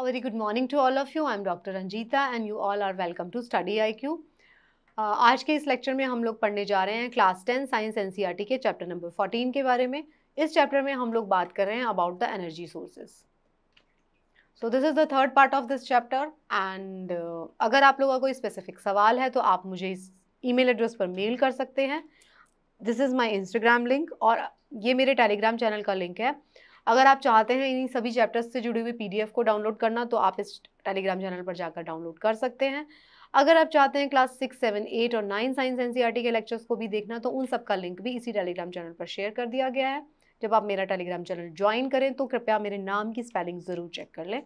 A very good morning to all of you. I'm Dr. Ranjita and you all are welcome to Study IQ. Uh, आज के इस lecture में हम लोग पढ़ने जा रहे हैं क्लास टेन साइंस टी के चैप्टर नंबर फोर्टीन के बारे में इस चैप्टर में हम लोग बात कर रहे हैं about the energy sources so this is the third part of this chapter and अगर आप लोगों का कोई स्पेसिफिक सवाल है तो आप मुझे इस ईमेल एड्रेस पर मेल कर सकते हैं this is my Instagram link और ये मेरे टेलीग्राम चैनल का लिंक है अगर आप चाहते हैं इन्हीं सभी चैप्टर्स से जुड़ी हुई पीडीएफ को डाउनलोड करना तो आप इस टेलीग्राम चैनल पर जाकर डाउनलोड कर सकते हैं अगर आप चाहते हैं क्लास सिक्स सेवन एट और नाइन साइंस एन के लेक्चर्स को भी देखना तो उन सब का लिंक भी इसी टेलीग्राम चैनल पर शेयर कर दिया गया है जब आप मेरा टेलीग्राम चैनल ज्वाइन करें तो कृपया मेरे नाम की स्पेलिंग ज़रूर चेक कर लें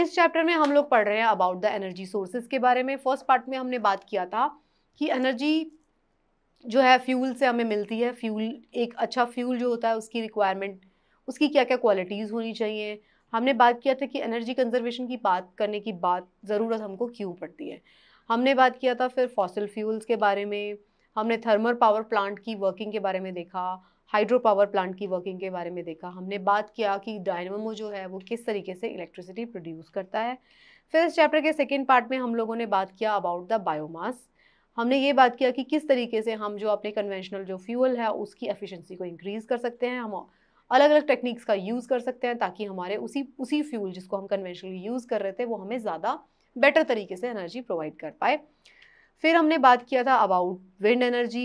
इस चैप्टर में हम लोग पढ़ रहे हैं अबाउट द एनर्जी सोर्सेज के बारे में फर्स्ट पार्ट में हमने बात किया था कि एनर्जी जो है फ्यूल से हमें मिलती है फ्यूल एक अच्छा फ्यूल जो होता है उसकी रिक्वायरमेंट उसकी क्या क्या क्वालिटीज़ होनी चाहिए हमने बात किया था कि एनर्जी कंजर्वेशन की बात करने की बात ज़रूरत हमको क्यों पड़ती है हमने बात किया था फिर फॉसिल फ्यूल्स के बारे में हमने थर्मल पावर प्लांट की वर्किंग के बारे में देखा हाइड्रो पावर प्लांट की वर्किंग के बारे में देखा हमने बात किया कि डायनमो जो है वो किस तरीके से इलेक्ट्रिसिटी प्रोड्यूस करता है फिर इस चैप्टर के सेकेंड पार्ट में हम लोगों ने बात किया अबाउट द बायोमास हमने ये बात किया कि किस तरीके से हम जो अपने कन्वेंशनल जो फ्यूल है उसकी एफिशिएंसी को इंक्रीज़ कर सकते हैं हम अलग अलग टेक्निक्स का यूज़ कर सकते हैं ताकि हमारे उसी उसी फ्यूल जिसको हम कन्वेंशनली यूज़ कर रहे थे वो हमें ज़्यादा बेटर तरीके से एनर्जी प्रोवाइड कर पाए फिर हमने बात किया था about wind energy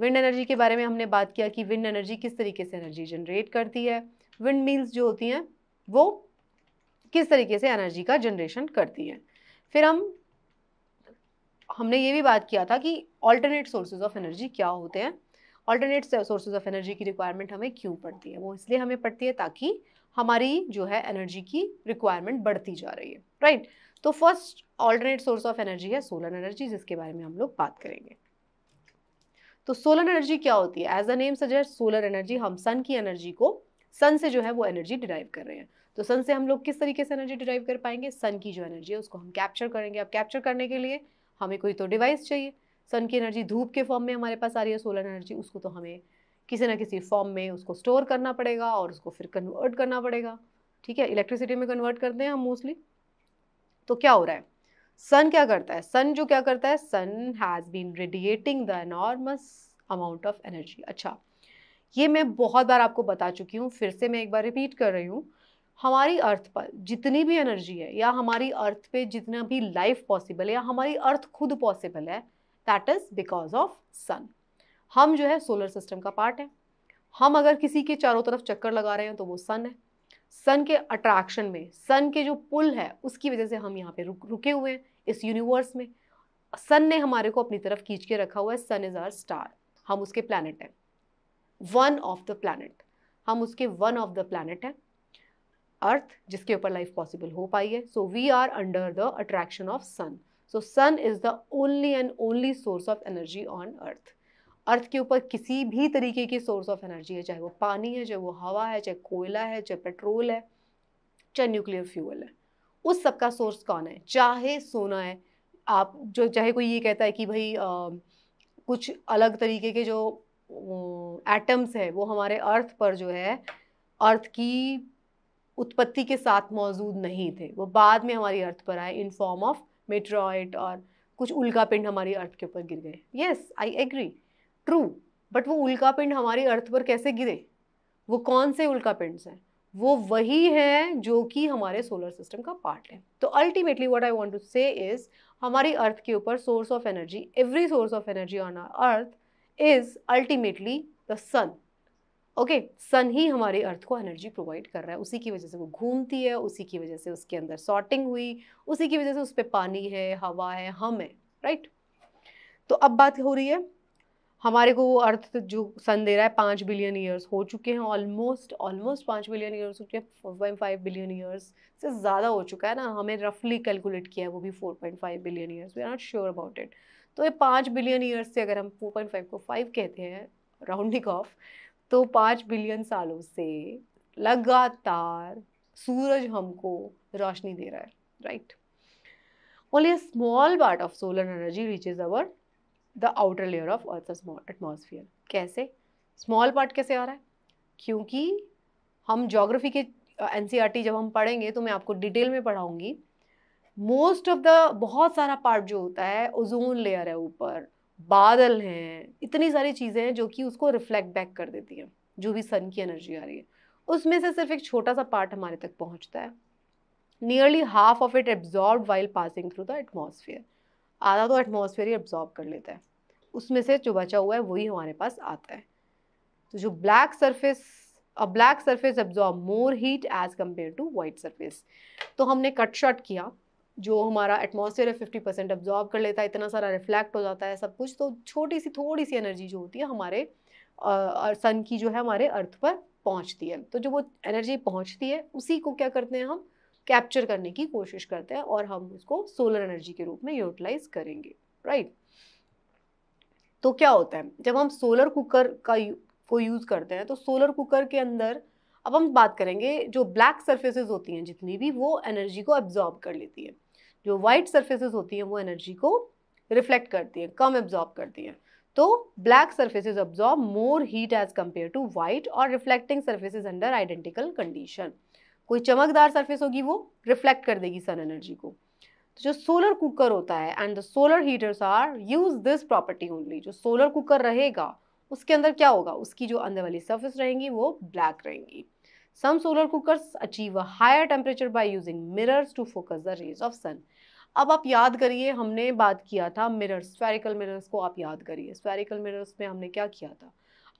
wind energy के बारे में हमने बात किया कि विंड एनर्जी किस तरीके से एनर्जी जनरेट करती है विंड मिल्स जो होती हैं वो किस तरीके से एनर्जी का जनरेशन करती हैं फिर हम हमने ये भी बात किया था कि ऑल्टरनेट सोर्सेज ऑफ एनर्जी क्या होते हैं ऑल्टरनेट सोर्सेज ऑफ एनर्जी की रिक्वायरमेंट हमें क्यों पड़ती है वो इसलिए हमें पड़ती है ताकि हमारी जो है एनर्जी की रिक्वायरमेंट बढ़ती जा रही है राइट right? तो first alternate source of energy है सोलर एनर्जी जिसके बारे में हम लोग बात करेंगे तो सोलर एनर्जी क्या होती है as a name suggest solar energy हम सन की एनर्जी को सन से जो है वो एनर्जी डिराइव कर रहे हैं तो सन से हम लोग किस तरीके से एनर्जी डिराइव कर पाएंगे सन की जो एनर्जी है उसको हम कैप्चर करेंगे अब कैप्चर करने के लिए हमें कोई तो डिवाइस चाहिए सन की एनर्जी धूप के फॉर्म में हमारे पास आ रही है सोलर एनर्जी उसको तो हमें किसी ना किसी फॉर्म में उसको स्टोर करना पड़ेगा और उसको फिर कन्वर्ट करना पड़ेगा ठीक है इलेक्ट्रिसिटी में कन्वर्ट करते हैं हम मोस्टली तो क्या हो रहा है सन क्या करता है सन जो क्या करता है sun has been radiating the enormous amount of energy अच्छा ये मैं बहुत बार आपको बता चुकी हूँ फिर से मैं एक बार रिपीट कर रही हूँ हमारी अर्थ पर जितनी भी एनर्जी है या हमारी अर्थ पे जितना भी लाइफ पॉसिबल है या हमारी अर्थ खुद पॉसिबल है that is because of sun हम जो है सोलर सिस्टम का पार्ट है हम अगर किसी के चारों तरफ चक्कर लगा रहे हैं तो वो सन है सन के अट्रैक्शन में सन के जो पुल है उसकी वजह से हम यहाँ पे रुक रुके हुए हैं इस यूनिवर्स में सन ने हमारे को अपनी तरफ खींच के रखा हुआ है सन इज़ आर स्टार हम उसके प्लानट हैं वन ऑफ द प्लानट हम उसके वन ऑफ द प्लानट हैं अर्थ जिसके ऊपर लाइफ पॉसिबल हो पाई है so we are under the attraction of sun so sun is the only and only source of energy on earth earth के ऊपर किसी भी तरीके की सोर्स ऑफ एनर्जी है चाहे वो पानी है चाहे वो हवा है चाहे कोयला है चाहे पेट्रोल है चाहे न्यूक्लियर फ्यूल है उस सब का सोर्स कौन है चाहे सोना है आप जो चाहे कोई ये कहता है कि भाई आ, कुछ अलग तरीके के जो एटम्स है वो हमारे अर्थ पर जो है अर्थ की उत्पत्ति के साथ मौजूद नहीं थे वो बाद में हमारी अर्थ पर आए इन फॉर्म ऑफ मेट्रॉइट और कुछ उल्का पिंड हमारी अर्थ के ऊपर गिर गए yes I agree true but वो उल्का पिंड हमारी अर्थ पर कैसे गिरे वो कौन से उल्का पिंड्स हैं वो वही हैं जो कि हमारे सोलर सिस्टम का पार्ट है तो ultimately what I want to say is हमारी अर्थ के ऊपर source of energy every source of energy on earth is ultimately the sun okay okay, sun ही हमारे अर्थ को एनर्जी प्रोवाइड कर रहा है उसी की वजह से वो घूमती है उसी की वजह से उसके अंदर सॉर्टिंग हुई उसी की वजह से उस पर पानी है हवा है हम है राइट तो अब बात हो रही है हमारे को वो अर्थ जो सन दे रहा है पाँच बिलियन ईयर्स हो चुके हैं ऑलमोस्ट ऑलमोस्ट पाँच बिलियन ईयर्स हो चुके हैं four point five billion years से ज़्यादा हो चुका है ना हमें रफली कैलकुलेट किया है वो भी four point five billion years we are not sure about it तो ये पाँच बिलियन ईयर्स से अगर हम फोर पॉइंट फाइव को फाइव कहते हैं राउंडिंग ऑफ तो पाँच बिलियन सालों से लगातार सूरज हमको रोशनी दे रहा है right only a small part of solar energy is our the outer layer of earth atmosphere कैसे स्मॉल पार्ट कैसे आ रहा है क्योंकि हम जोग्राफी के एन uh, e जब हम पढ़ेंगे तो मैं आपको डिटेल में पढ़ाऊंगी मोस्ट ऑफ द बहुत सारा पार्ट जो होता है ओजोन लेयर है ऊपर बादल हैं इतनी सारी चीज़ें हैं जो कि उसको रिफ्लेक्ट बैक कर देती हैं जो भी सन की एनर्जी आ रही है उसमें से सिर्फ एक छोटा सा पार्ट हमारे तक पहुंचता है nearly half of it absorb while passing through the atmosphere आधा तो एटमोसफियर ही एब्जॉर्ब कर लेता है उसमें से जो बचा हुआ है वही हमारे पास आता है तो जो black surface a black surface absorb more heat as compare to white surface तो हमने कट शॉट किया जो हमारा एटमोसफेयर है फिफ्टी परसेंट अब्जॉर्ब कर लेता है इतना सारा रिफ्लेक्ट हो जाता है सब कुछ तो छोटी सी थोड़ी सी एनर्जी जो होती है हमारे सन की जो है हमारे अर्थ पर पहुंचती है तो जो वो एनर्जी पहुंचती है उसी को क्या करते हैं हम कैप्चर करने की कोशिश करते हैं और हम उसको सोलर एनर्जी के रूप में यूटिलाइज करेंगे राइट तो क्या होता है जब हम सोलर कुकर का को यूज़ करते हैं तो सोलर कुकर के अंदर अब हम बात करेंगे जो ब्लैक सर्फेसेज होती हैं जितनी भी वो एनर्जी को एब्जॉर्ब कर लेती है जो वाइट सर्फेसेस होती हैं वो एनर्जी को रिफ्लेक्ट करती हैं कम एब्जॉर्ब करती हैं तो black surfaces absorb more heat as compare to white और reflecting surfaces under identical condition कोई चमकदार सर्फेस होगी वो रिफ्लेक्ट कर देगी सन एनर्जी को तो जो सोलर कुकर होता है and the solar heaters are use this property only जो सोलर कुकर रहेगा उसके अंदर क्या होगा उसकी जो अंदर वाली सर्फेस रहेंगी वो ब्लैक रहेंगी some solar cookers achieve a higher temperature by using mirrors to focus the rays of sun अब आप याद करिए हमने बात किया था मिरर्स स्फेरिकल मिरर्स को आप याद करिए स्फेरिकल मिरर्स में हमने क्या किया था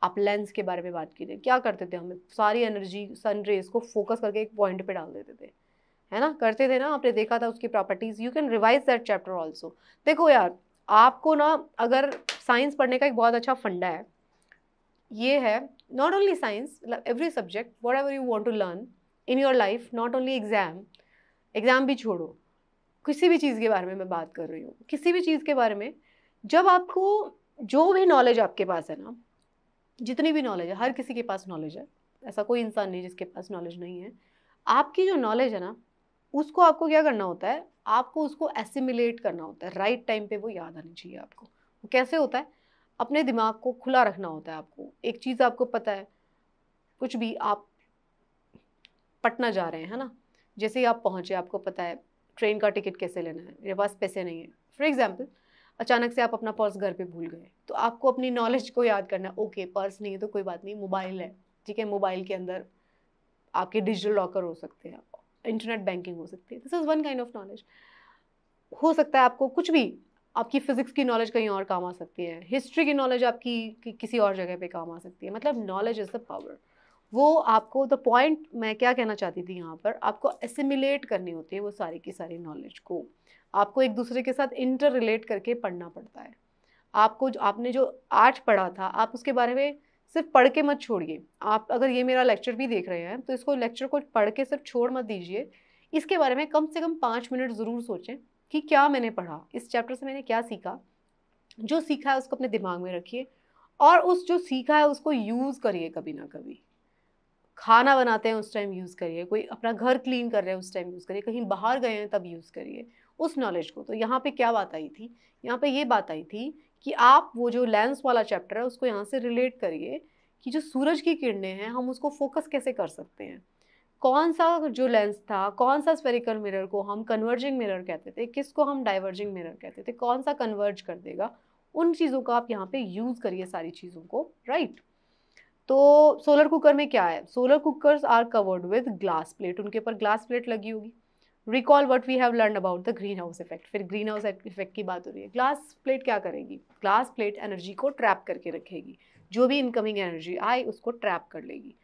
आप लेंस के बारे में बात कीजिए क्या करते थे हमें सारी एनर्जी सन रेज को फोकस करके एक पॉइंट पे डाल देते थे है ना करते थे ना आपने देखा था उसकी properties you can revise that chapter also देखो यार आपको ना अगर साइंस पढ़ने का एक बहुत अच्छा फंडा है ये है not only science every subject whatever you want to learn in your life not only exam exam भी छोड़ो किसी भी चीज़ के बारे में मैं बात कर रही हूँ किसी भी चीज़ के बारे में जब आपको जो भी नॉलेज आपके पास है ना जितनी भी नॉलेज है हर किसी के पास नॉलेज है ऐसा कोई इंसान नहीं जिसके पास नॉलेज नहीं है आपकी जो नॉलेज है ना उसको आपको क्या करना होता है आपको उसको एसिमिलेट करना होता है राइट right टाइम पे वो याद आनी चाहिए आपको वो कैसे होता है अपने दिमाग को खुला रखना होता है आपको एक चीज़ आपको पता है कुछ भी आप पटना जा रहे हैं है ना जैसे ही आप पहुँचे आपको पता है ट्रेन का टिकट कैसे लेना है मेरे पास पैसे नहीं है फॉर एग्जाम्पल अचानक से आप अपना पर्स घर पे भूल गए तो आपको अपनी नॉलेज को याद करना है ओके पर्स नहीं है तो कोई बात नहीं मोबाइल है ठीक है मोबाइल के अंदर आपके डिजिटल लॉकर हो सकते हैं इंटरनेट बैंकिंग हो सकती है this is one kind of knowledge हो सकता है आपको कुछ भी आपकी फ़िज़िक्स की नॉलेज कहीं और काम आ सकती है हिस्ट्री की नॉलेज आपकी कि, किसी और जगह पे काम आ सकती है मतलब नॉलेज इज़ द पावर वो आपको द पॉइंट मैं क्या कहना चाहती थी यहाँ पर आपको एसिमिलेट करनी होती है वो सारी की सारी नॉलेज को आपको एक दूसरे के साथ इंटर रिलेट करके पढ़ना पड़ता है आपको जो आपने जो आज पढ़ा था आप उसके बारे में सिर्फ पढ़ के मत छोड़िए आप अगर ये मेरा लेक्चर भी देख रहे हैं तो इसको लेक्चर को पढ़ के सिर्फ छोड़ मत दीजिए इसके बारे में कम से कम पाँच मिनट ज़रूर सोचें कि क्या मैंने पढ़ा इस चैप्टर से मैंने क्या सीखा जो सीखा है उसको अपने दिमाग में रखिए और उस जो सीखा है उसको यूज़ करिए कभी ना कभी खाना बनाते हैं उस टाइम यूज़ करिए कोई अपना घर क्लीन कर रहे हैं उस टाइम यूज़ करिए कहीं बाहर गए हैं तब यूज़ करिए उस नॉलेज को तो यहाँ पे क्या बात आई थी यहाँ पे ये बात आई थी कि आप वो जो लेंस वाला चैप्टर है उसको यहाँ से रिलेट करिए कि जो सूरज की किरणें हैं हम उसको फोकस कैसे कर सकते हैं कौन सा जो लेंस था कौन सा स्पेरिकल मिरर को हम कन्वर्जिंग मिरर कहते थे किसको हम डाइवर्जिंग मिरर कहते थे कौन सा कन्वर्ज कर देगा उन चीज़ों का आप यहाँ पे यूज़ करिए सारी चीज़ों को राइट right? तो सोलर कुकर में क्या है solar cookers are covered with glass plate उनके ऊपर ग्लास प्लेट लगी होगी recall what we have learn about the green house effect फिर ग्रीन हाउस इफेक्ट की बात हो रही है ग्लास प्लेट क्या करेगी ग्लास प्लेट एनर्जी को ट्रैप करके रखेगी जो भी इनकमिंग एनर्जी आए उसको ट्रैप कर लेगी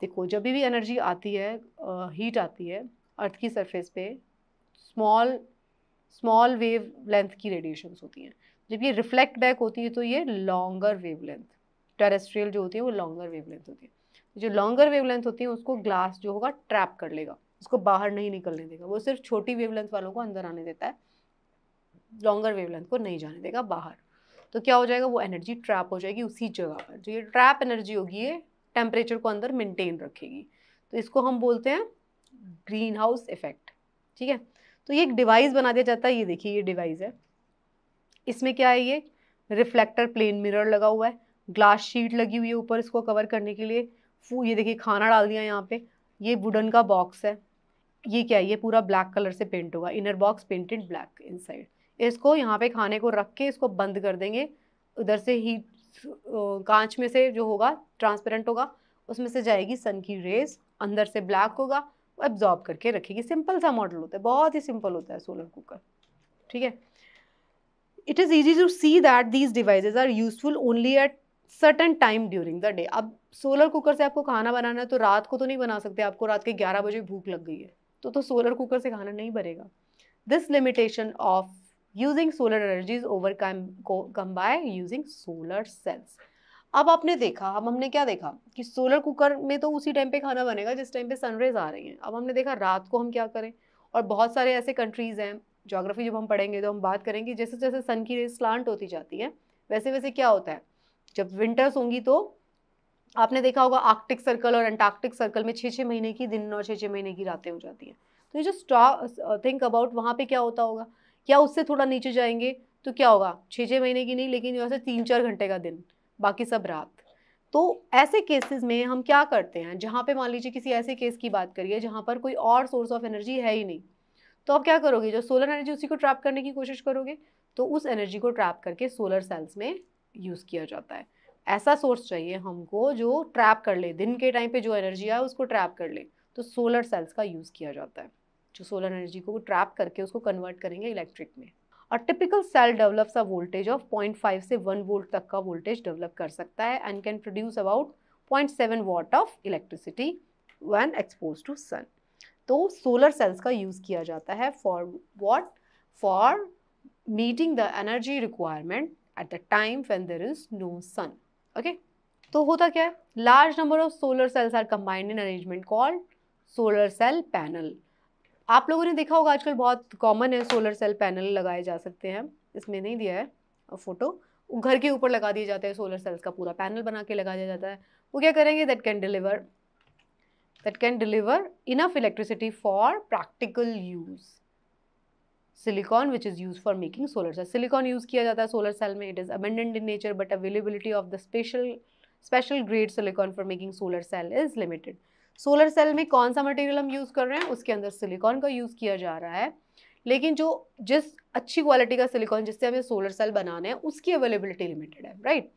देखो जब भी एनर्जी आती है हीट आती है अर्थ की सरफेस पे स्मॉल स्मॉल वेव लेंथ की रेडिएशंस होती हैं जब ये रिफ्लेक्ट बैक होती है तो ये लॉन्गर वेव लेंथ टेरेस्ट्रियल जो होती है वो लॉन्गर वेवलेंथ होती है जो लॉन्गर वेवलेंथ होती है उसको ग्लास जो होगा ट्रैप कर लेगा उसको बाहर नहीं निकलने देगा वो सिर्फ छोटी वेवलेंथ वालों को अंदर आने देता है लॉन्गर वेवलेंथ को नहीं जाने देगा बाहर तो क्या हो जाएगा वो एनर्जी ट्रैप हो जाएगी उसी जगह पर जो ये ट्रैप एनर्जी होगी ये टेम्परेचर को अंदर मेंटेन रखेगी तो इसको हम बोलते हैं ग्रीन हाउस इफेक्ट ठीक है तो ये एक डिवाइस बना दिया जाता है ये देखिए ये डिवाइस है इसमें क्या है ये रिफ्लेक्टर प्लेन मिरर लगा हुआ है ग्लास शीट लगी हुई है ऊपर इसको कवर करने के लिए फू ये देखिए खाना डाल दिया यहाँ पे ये वुडन का बॉक्स है ये क्या है ये पूरा ब्लैक कलर से पेंट होगा inner box painted black inside इसको यहाँ पे खाने को रख के इसको बंद कर देंगे उधर से हीट कांच में से जो होगा ट्रांसपेरेंट होगा उसमें से जाएगी सन की रेज अंदर से ब्लैक होगा वो एब्जॉर्ब करके रखेगी सिंपल सा मॉडल होता है बहुत ही सिंपल होता है सोलर कुकर ठीक है it is easy to see that these devices are useful only at certain time during the day अब सोलर कुकर से आपको खाना बनाना है तो रात को तो नहीं बना सकते आपको रात के ग्यारह बजे भूख लग गई है तो तो सोलर कुकर से खाना नहीं बनेगा this limitation of using solar energies overcome by using solar cells अब आपने देखा अब हमने क्या देखा कि सोलर कुकर में तो उसी टाइम पे खाना बनेगा जिस टाइम पे सनरेज आ रही हैं अब हमने देखा रात को हम क्या करें और बहुत सारे ऐसे कंट्रीज़ हैं जोग्राफी जब हम पढ़ेंगे तो हम बात करेंगे जैसे जैसे सन की रेज स्लांट होती जाती है वैसे वैसे क्या होता है जब विंटर्स होंगी तो आपने देखा होगा आर्कटिक सर्कल और अंटार्कटिक सर्कल में छः छः महीने की दिन और छः छः महीने की रातें हो जाती हैं तो ये जो स्टॉ थिंक अबाउट वहाँ पे क्या होता होगा क्या उससे थोड़ा नीचे जाएंगे तो क्या होगा छः छः महीने की नहीं लेकिन वैसे तीन चार घंटे का दिन बाकी सब रात तो ऐसे केसेस में हम क्या करते हैं जहाँ पे मान लीजिए किसी ऐसे केस की बात करिए जहाँ पर कोई और सोर्स ऑफ एनर्जी है ही नहीं तो आप क्या करोगे जो सोलर एनर्जी उसी को ट्रैप करने की कोशिश करोगे तो उस एनर्जी को ट्रैप करके सोलर सेल्स में यूज़ किया जाता है ऐसा सोर्स चाहिए हमको जो ट्रैप कर ले दिन के टाइम पे जो एनर्जी आए उसको ट्रैप कर ले तो सोलर सेल्स का यूज़ किया जाता है जो सोलर एनर्जी को ट्रैप करके उसको कन्वर्ट करेंगे इलेक्ट्रिक में और typical cell develops a voltage of point से वन वोल्ट तक का वोल्टेज डेवलप कर सकता है and can produce about seven watt of electricity when expose to sun तो सोलर सेल्स का यूज़ किया जाता है for what for meeting the energy requirement at the time when there is no sun okay तो होता क्या है large number of solar cells are combined in arrangement called solar cell panel आप लोगों ने देखा होगा आजकल बहुत कॉमन है सोलर सेल पैनल लगाए जा सकते हैं इसमें नहीं दिया है फोटो घर के ऊपर लगा दिए जाते हैं सोलर सेल्स का पूरा पैनल बना के लगा दिया जाता है वो क्या करेंगे that can deliver that can deliver enough electricity for practical use silicon which is use for making solar cell silicon use किया जाता है सोलर सेल में it is abundant in nature but availability of the special special grade silicon for making solar cell is limited solar cell में कौन सा material हम use कर रहे हैं उसके अंदर सिलिकॉन का यूज़ किया जा रहा है लेकिन जो जिस अच्छी क्वालिटी का सिलिकॉन जिससे हमें सोलर सेल बनाना है उसकी अवेलेबिलिटी लिमिटेड है राइट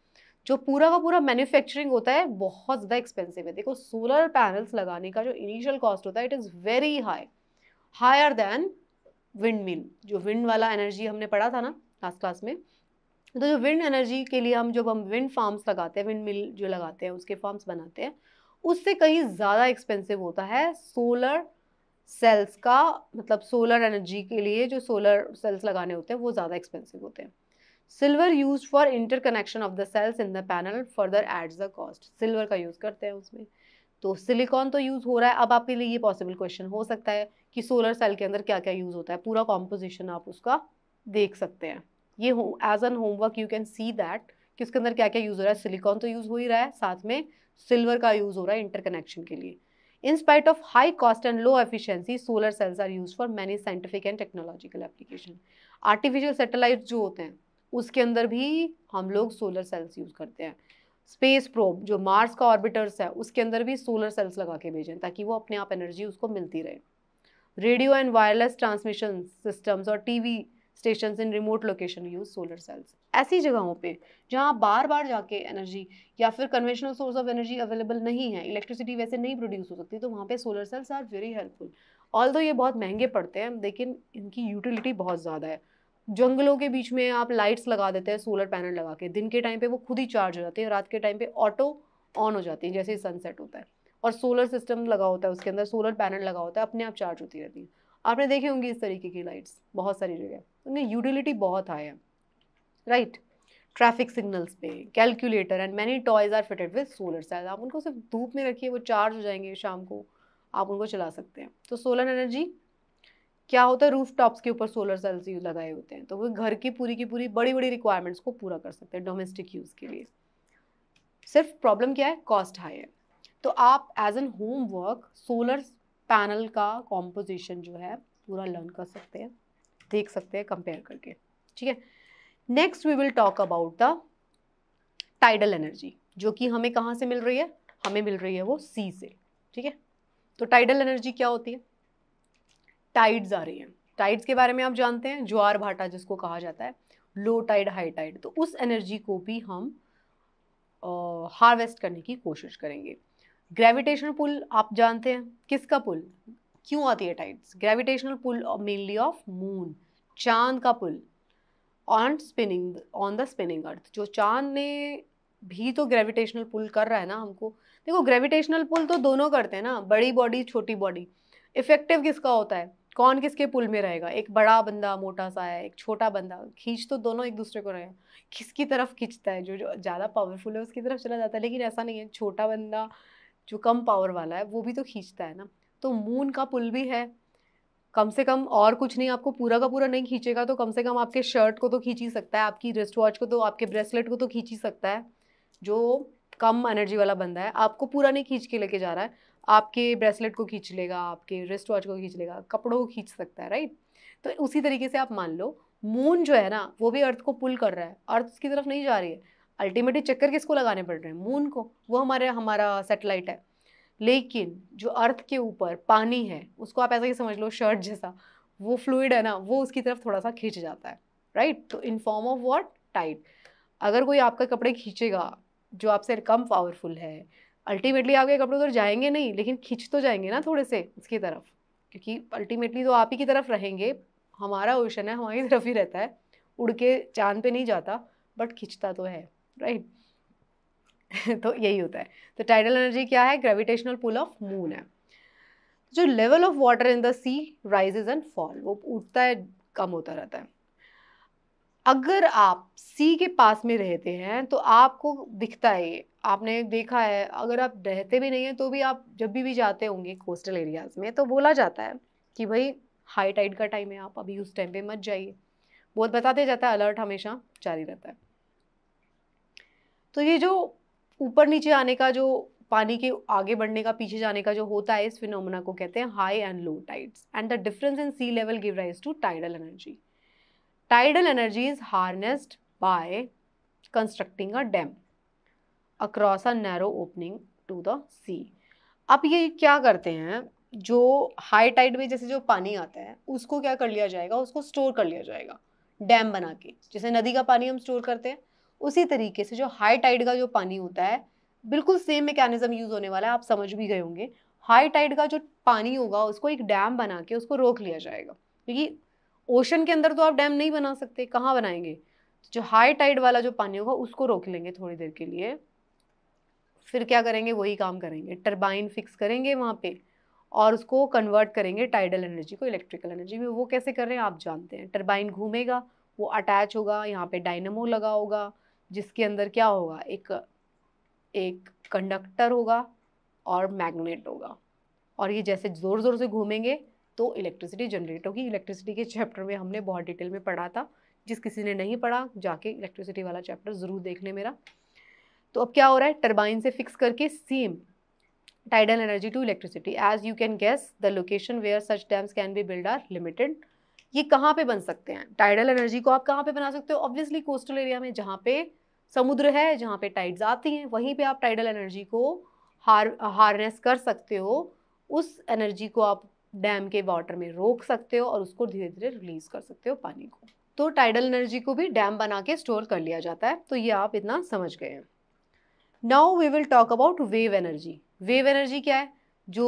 जो पूरा का पूरा मैन्युफैक्चरिंग होता है बहुत ज़्यादा एक्सपेंसिव है देखो सोलर पैनल्स लगाने का जो इनिशियल कॉस्ट होता है it is very high higher than wind mill जो विंड वाला एनर्जी हमने पढ़ा था ना लास्ट क्लास में तो जो विंड एनर्जी के लिए हम जब हम विंड फार्म्स लगाते हैं विंड मिल जो लगाते हैं उसके फार्म्स बनाते हैं उससे कहीं ज़्यादा एक्सपेंसिव होता है सोलर सेल्स का मतलब सोलर एनर्जी के लिए जो सोलर सेल्स लगाने होते हैं वो ज़्यादा एक्सपेंसिव होते हैं silver use for interconnection of the cells in the panel further adds the cost silver का यूज़ करते हैं उसमें तो सिलिकॉन तो यूज़ हो रहा है अब आपके लिए ये पॉसिबल क्वेश्चन हो सकता है कि सोलर सेल के अंदर क्या क्या यूज़ होता है पूरा कॉम्पोजिशन आप उसका देख सकते हैं ये हो as an homework you can see that कि उसके अंदर क्या क्या यूज़ हो रहा है सिलिकॉन तो यूज़ हो ही रहा है साथ में सिल्वर का यूज़ हो रहा है इंटरकनेक्शन के लिए in spite of high cost and low efficiency solar cells are use for many scientific and technological application artificial satellite जो होते हैं उसके अंदर भी हम लोग सोलर सेल्स यूज़ करते हैं स्पेस प्रोब जो मार्स का ऑर्बिटर्स है उसके अंदर भी सोलर सेल्स लगा के भेजें ताकि वो अपने आप एनर्जी उसको मिलती रहे radio and wireless transmission systems और TV station in remote location use solar cells ऐसी जगहों पे जहाँ बार बार जाके एनर्जी या फिर conventional source of energy available नहीं है इलेक्ट्रिसिटी वैसे नहीं प्रोड्यूस हो सकती तो वहाँ पे solar cells are very helpful all ये बहुत महंगे पड़ते हैं लेकिन इनकी यूटिलिटी बहुत ज़्यादा है जंगलों के बीच में आप लाइट्स लगा देते हैं सोलर पैनल लगा के दिन के टाइम पे वो खुद ही चार्ज हो जाते हैं रात के टाइम पे ऑटो ऑन हो जाती है जैसे ही सनसेट होता है और सोलर सिस्टम लगा होता है उसके अंदर सोलर पैनल लगा होता है अपने आप चार्ज होती रहती है आपने देखे होंगे इस तरीके की लाइट्स बहुत सारी जगह उनमें यूटिलिटी बहुत हाई है राइट ट्रैफिक सिग्नल्स पे calculator and many toys are fitted with solar cell आप उनको सिर्फ धूप में रखिए वो चार्ज हो जाएंगे शाम को आप उनको चला सकते हैं तो सोलर एनर्जी क्या होता है रूफ टॉप्स के ऊपर सोलर सेल्स यूज लगाए होते हैं तो वो घर की पूरी की पूरी बड़ी बड़ी रिक्वायरमेंट्स को पूरा कर सकते हैं डोमेस्टिक यूज़ के लिए सिर्फ प्रॉब्लम क्या है कॉस्ट हाई है तो आप as an homework solar panel का कॉम्पोजिशन जो है पूरा लर्न कर सकते हैं देख सकते हैं कंपेयर करके ठीक है next we will talk about the tidal energy जो कि हमें कहाँ से मिल रही है हमें मिल रही है वो सी से ठीक है तो टाइडल एनर्जी क्या होती है टाइड्स आ रही हैं टाइड्स के बारे में आप जानते हैं ज्वार भाटा जिसको कहा जाता है लो टाइड हाई टाइड तो उस एनर्जी को भी हम हार्वेस्ट करने की कोशिश करेंगे ग्रेविटेशनल पुल आप जानते हैं किसका पुल क्यों आती है tides gravitational pull mainly of moon चांद का pull on spinning on the spinning earth जो चांद ने भी तो ग्रेविटेशनल पुल कर रहा है ना हमको देखो ग्रेविटेशनल पुल तो दोनों करते हैं ना बड़ी बॉडी छोटी बॉडी इफेक्टिव किसका होता है कौन किसके पुल में रहेगा एक बड़ा बंदा मोटा सा है एक छोटा बंदा खींच तो दोनों एक दूसरे को रहेगा किसकी तरफ खींचता है जो जो ज़्यादा पावरफुल है उसकी तरफ चला जाता है लेकिन ऐसा नहीं है छोटा बंदा जो कम पावर वाला है वो भी तो खींचता है ना तो मून का पुल भी है कम से कम और कुछ नहीं आपको पूरा का पूरा नहीं खींचेगा तो कम से कम आपके शर्ट को तो खींच ही सकता है आपकी रिस्ट वॉच को तो आपके ब्रेसलेट को तो खींच ही सकता है जो कम एनर्जी वाला बंदा है आपको पूरा नहीं खींच के लेके जा रहा है आपके ब्रेसलेट को खींच लेगा आपके रिस्ट वॉच को खींच लेगा कपड़ों को खींच सकता है राइट तो उसी तरीके से आप मान लो मून जो है ना वो भी अर्थ को पुल कर रहा है अर्थ उसकी तरफ नहीं जा रही है अल्टीमेटली चक्कर किसको लगाने पड़ रहे हैं मून को वो हमारे हमारा सेटेलाइट है लेकिन जो अर्थ के ऊपर पानी है उसको आप ऐसा ही समझ लो शर्ट जैसा वो फ्लूड है ना वो उसकी तरफ थोड़ा सा खींच जाता है राइट तो in form of what tide अगर कोई आपका कपड़े खींचेगा जो आपसे कम पावरफुल है अल्टीमेटली आपके कपड़े उधर जाएंगे नहीं लेकिन खींच तो जाएंगे ना थोड़े से इसकी तरफ क्योंकि अल्टीमेटली तो आप ही की तरफ रहेंगे हमारा ओशन है हमारी तरफ ही रहता है उड़ के चांद पे नहीं जाता बट खिंचता तो है राइट तो यही होता है तो टाइडल एनर्जी क्या है ग्रेविटेशनल पुल ऑफ मून है जो level of water in the sea rises and fall वो उठता है कम होता रहता है अगर आप सी के पास में रहते हैं तो आपको दिखता है ये आपने देखा है अगर आप रहते भी नहीं हैं तो भी आप जब भी भी जाते होंगे कोस्टल एरियाज़ में तो बोला जाता है कि भाई हाई टाइड का टाइम है आप अभी उस टाइम पे मत जाइए बहुत बताते जाता है अलर्ट हमेशा जारी रहता है तो ये जो ऊपर नीचे आने का जो पानी के आगे बढ़ने का पीछे जाने का जो होता है इस फिनोमेना को कहते हैं high and low tides and the difference in sea level give rise to tidal energy tidal energy is harnessed by constructing a dam across a narrow opening to the sea अब ये क्या करते हैं जो high Tide में जैसे जो पानी आता है उसको क्या कर लिया जाएगा उसको स्टोर कर लिया जाएगा डैम बना के जैसे नदी का पानी हम स्टोर करते हैं उसी तरीके से जो हाई टाइड का जो पानी होता है बिल्कुल सेम मैकेनिज्म यूज़ होने वाला है आप समझ भी गए होंगे हाई टाइड का जो पानी होगा उसको एक डैम बना के उसको रोक लिया जाएगा क्योंकि ओशन के अंदर तो आप डैम नहीं बना सकते कहाँ बनाएंगे तो जो हाई टाइड वाला जो पानी होगा उसको रोक लेंगे थोड़ी देर के लिए फिर क्या करेंगे वही काम करेंगे टर्बाइन फिक्स करेंगे वहाँ पे और उसको कन्वर्ट करेंगे टाइडल एनर्जी को इलेक्ट्रिकल एनर्जी में वो कैसे कर रहे हैं आप जानते हैं टर्बाइन घूमेगा वो अटैच होगा यहाँ पे डायनमो लगा होगा जिसके अंदर क्या होगा एक एक कंडक्टर होगा और मैग्नेट होगा और ये जैसे ज़ोर ज़ोर से घूमेंगे तो इलेक्ट्रिसिटी जनरेट होगी इलेक्ट्रिसिटी के चैप्टर में हमने बहुत डिटेल में पढ़ा था जिस किसी ने नहीं पढ़ा जाके इलेक्ट्रिसिटी वाला चैप्टर ज़रूर देख लें मेरा तो अब क्या हो रहा है टर्बाइन से फिक्स करके same tidal energy to electricity as you can guess the location where such dams can be build are limited ये कहाँ पे बन सकते हैं टाइडल एनर्जी को आप कहाँ पे बना सकते हो ऑब्वियसली कोस्टल एरिया में जहाँ पे समुद्र है जहाँ पे टाइड्स आती हैं वहीं पे आप टाइडल एनर्जी को हार हार्नेस कर सकते हो उस एनर्जी को आप डैम के वाटर में रोक सकते हो और उसको धीरे धीरे रिलीज कर सकते हो पानी को तो टाइडल एनर्जी को भी डैम बना के स्टोर कर लिया जाता है तो ये आप इतना समझ गए हैं now we will talk about wave energy wave energy क्या है जो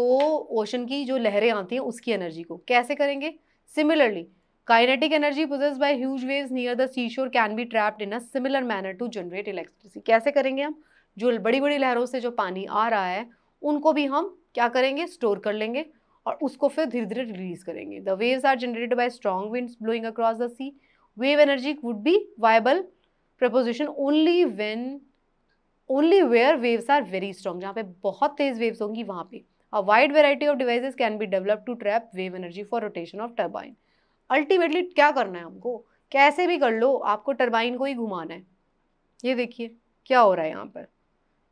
ओशन की जो लहरें आती हैं उसकी एनर्जी को कैसे करेंगे similarly kinetic energy possess by huge waves near the sea shore can be trapped in a similar manner to generate electricity कैसे करेंगे हम जो बड़ी बड़ी लहरों से जो पानी आ रहा है उनको भी हम क्या करेंगे स्टोर कर लेंगे और उसको फिर धीरे धीरे रिलीज करेंगे the waves are generated by strong winds blowing across the sea wave energy would be viable proposition only when only where waves are very strong जहाँ पे बहुत तेज़ वेव्स होंगी वहाँ पे a wide variety of device can be develop to trap wave energy for rotation of turbine ultimately क्या करना है हमको कैसे भी कर लो आपको टर्बाइन को ही घुमाना है ये देखिए क्या हो रहा है यहाँ पर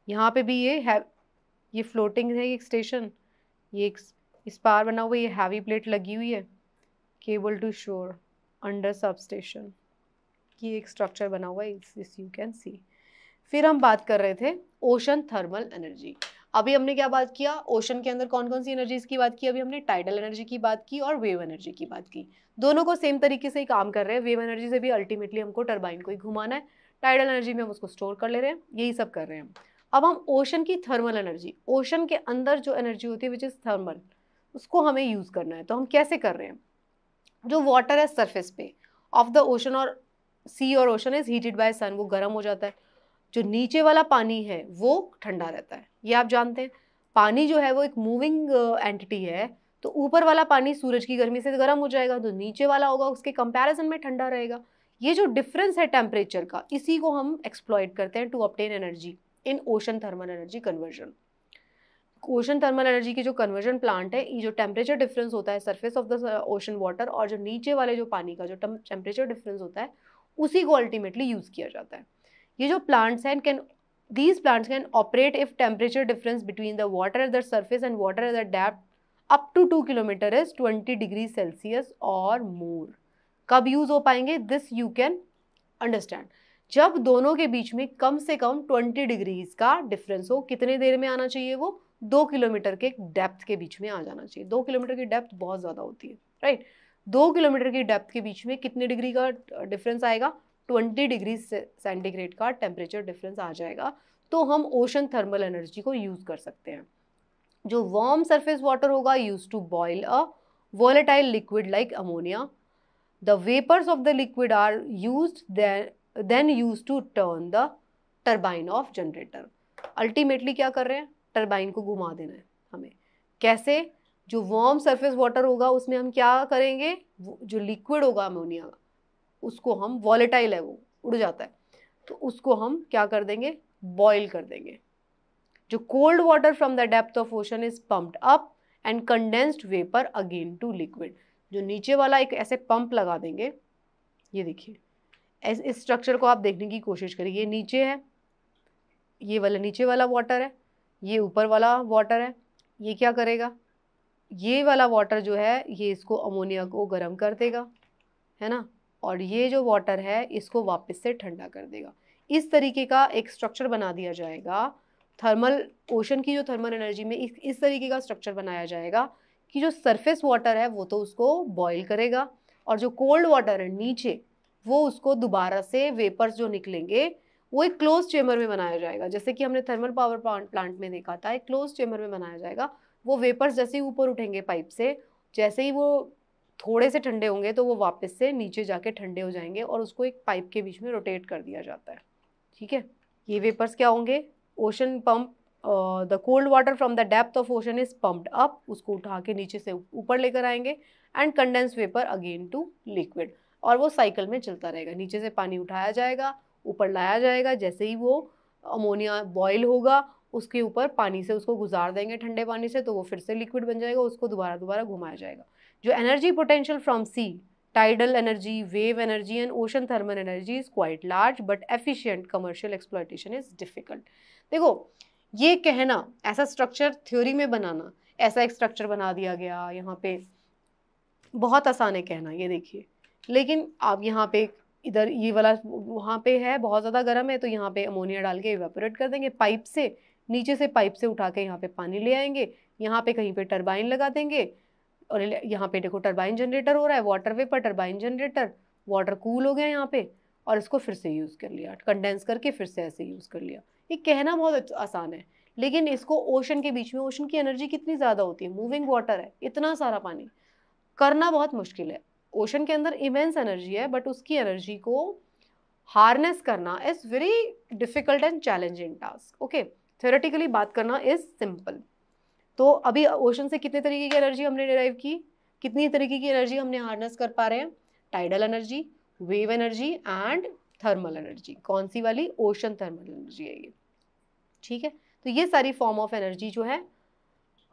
यहाँ पे भी ये है ये फ्लोटिंग है एक स्टेशन ये एक इस पार बना हुआ ये हैवी प्लेट लगी हुई है cable to shore under substation ये एक स्ट्रक्चर बना हुआ है इस यू कैन सी फिर हम बात कर रहे थे ओशन थर्मल एनर्जी अभी हमने क्या बात किया ओशन के अंदर कौन कौन सी एनर्जीज की बात की अभी हमने टाइडल एनर्जी की बात की और वेव एनर्जी की बात की दोनों को सेम तरीके से ही काम कर रहे हैं वेव एनर्जी से भी अल्टीमेटली हमको टर्बाइन को ही घुमाना है टाइडल एनर्जी में हम उसको स्टोर कर ले रहे हैं यही सब कर रहे हैं अब हम ओशन की थर्मल एनर्जी ओशन के अंदर जो एनर्जी होती है विच इज़ थर्मल उसको हमें यूज़ करना है तो हम कैसे कर रहे हैं जो वाटर है सरफेस पे ऑफ द ओशन और सी और ocean is heated by sun वो गर्म हो जाता है जो नीचे वाला पानी है वो ठंडा रहता है ये आप जानते हैं पानी जो है वो एक मूविंग एंटिटी uh, है तो ऊपर वाला पानी सूरज की गर्मी से गर्म हो जाएगा तो नीचे वाला होगा उसके कंपैरिजन में ठंडा रहेगा ये जो डिफरेंस है टेम्परेचर का इसी को हम एक्सप्लॉयट करते हैं to obtain energy in ocean thermal energy conversion ocean thermal energy की जो कन्वर्जन प्लांट है ये जो टेम्परेचर डिफरेंस होता है surface of the ocean water और जो नीचे वाले जो पानी का जो टेम्परेचर डिफरेंस होता है उसी को अल्टीमेटली यूज़ किया जाता है ये जो प्लांट्स हैं can these plants can operate if temperature difference between the water at the surface and water at the deep up to two kilometre is twenty degree celsius और मोर कब use हो पाएंगे दिस यू कैन अंडरस्टैंड जब दोनों के बीच में कम से कम ट्वेंटी डिग्रीज का डिफरेंस हो कितने देर में आना चाहिए वो दो किलोमीटर के डेप्थ के बीच में आ जाना चाहिए दो किलोमीटर की डेप्थ बहुत ज़्यादा होती है राइट दो किलोमीटर की डेप्थ के बीच में कितने डिग्री का डिफरेंस आएगा ट्वेंटी डिग्री सेंटीग्रेड का टेम्परेचर डिफरेंस आ जाएगा तो हम ओशन थर्मल एनर्जी को यूज़ कर सकते हैं जो वार्म सरफेस वाटर होगा use to boil a volatile liquid like ammonia the vapours of the liquid are use then use to turn the turbine of generator ultimately क्या कर रहे हैं टरबाइन को घुमा देना है हमें कैसे जो वार्म सरफेस वाटर होगा उसमें हम क्या करेंगे जो लिक्विड होगा अमोनिया का उसको हम वॉलेटाइल है वो उड़ जाता है तो उसको हम क्या कर देंगे बॉयल कर देंगे जो cold water from the depth of ocean is pumped up and condensed vapour again to liquid जो नीचे वाला एक ऐसे पंप लगा देंगे ये देखिए इस स्ट्रक्चर को आप देखने की कोशिश करिए ये नीचे है ये वाला नीचे वाला वाटर है ये ऊपर वाला वाटर है ये क्या करेगा ये वाला वाटर जो है ये इसको अमोनिया को गर्म कर देगा है ना और ये जो वाटर है इसको वापस से ठंडा कर देगा इस तरीके का एक स्ट्रक्चर बना दिया जाएगा थर्मल ओशन की जो थर्मल एनर्जी में इस इस तरीके का स्ट्रक्चर बनाया जाएगा कि जो सरफेस वाटर है वो तो उसको बॉयल करेगा और जो कोल्ड वाटर है नीचे वो उसको दोबारा से वेपर्स जो निकलेंगे वो एक क्लोज चेम्बर में बनाया जाएगा जैसे कि हमने थर्मल पावर प्लांट में देखा था एक क्लोज चेम्बर में बनाया जाएगा वो वेपर्स जैसे ही ऊपर उठेंगे पाइप से जैसे ही वो थोड़े से ठंडे होंगे तो वो वापस से नीचे जाके ठंडे हो जाएंगे और उसको एक पाइप के बीच में रोटेट कर दिया जाता है ठीक है ये वेपर्स क्या होंगे ocean pump the cold water from the depth of ocean is pumped up उसको उठा के नीचे से ऊपर लेकर आएंगे and condense vapour again to liquid और वो साइकिल में चलता रहेगा नीचे से पानी उठाया जाएगा ऊपर लाया जाएगा जैसे ही वो अमोनिया बॉयल होगा उसके ऊपर पानी से उसको गुजार देंगे ठंडे पानी से तो वो फिर से लिक्विड बन जाएगा उसको दोबारा दोबारा घुमाया जाएगा जो energy potential from sea tidal energy wave energy and ocean thermal energy is quite large but efficient commercial exploitation is difficult देखो ये कहना ऐसा स्ट्रक्चर थ्योरी में बनाना ऐसा एक स्ट्रक्चर बना दिया गया यहाँ पे बहुत आसान है कहना ये देखिए लेकिन आप यहाँ पे इधर ये वाला वहाँ पे है बहुत ज़्यादा गर्म है तो यहाँ पे अमोनिया डाल के इवेपोरेट कर देंगे पाइप से नीचे से पाइप से उठा के यहाँ पे पानी ले आएंगे यहाँ पे कहीं पे टरबाइन लगा देंगे और यहाँ पे देखो टरबाइन जनरेटर हो रहा है वाटर वे पर टरबाइन जनरेटर वाटर कूल हो गया यहाँ पे और इसको फिर से यूज़ कर लिया कंडेंस करके फिर से ऐसे यूज़ कर लिया ये कहना बहुत आसान है लेकिन इसको ओशन के बीच में ओशन की एनर्जी कितनी ज़्यादा होती है मूविंग वाटर है इतना सारा पानी करना बहुत मुश्किल है ओशन के अंदर इमेंस एनर्जी है बट उसकी एनर्जी को हार्नेस करना is very difficult and challenging task okay theoretically बात करना इज़ सिंपल तो अभी ओशन से कितने तरीके की एनर्जी हमने डिराइव की कितनी तरीके की एनर्जी हमने हार्नेस कर पा रहे हैं tidal energy wave energy and thermal energy कौन सी वाली ओशन थर्मल एनर्जी है ये ठीक है तो ये सारी फॉर्म ऑफ एनर्जी जो है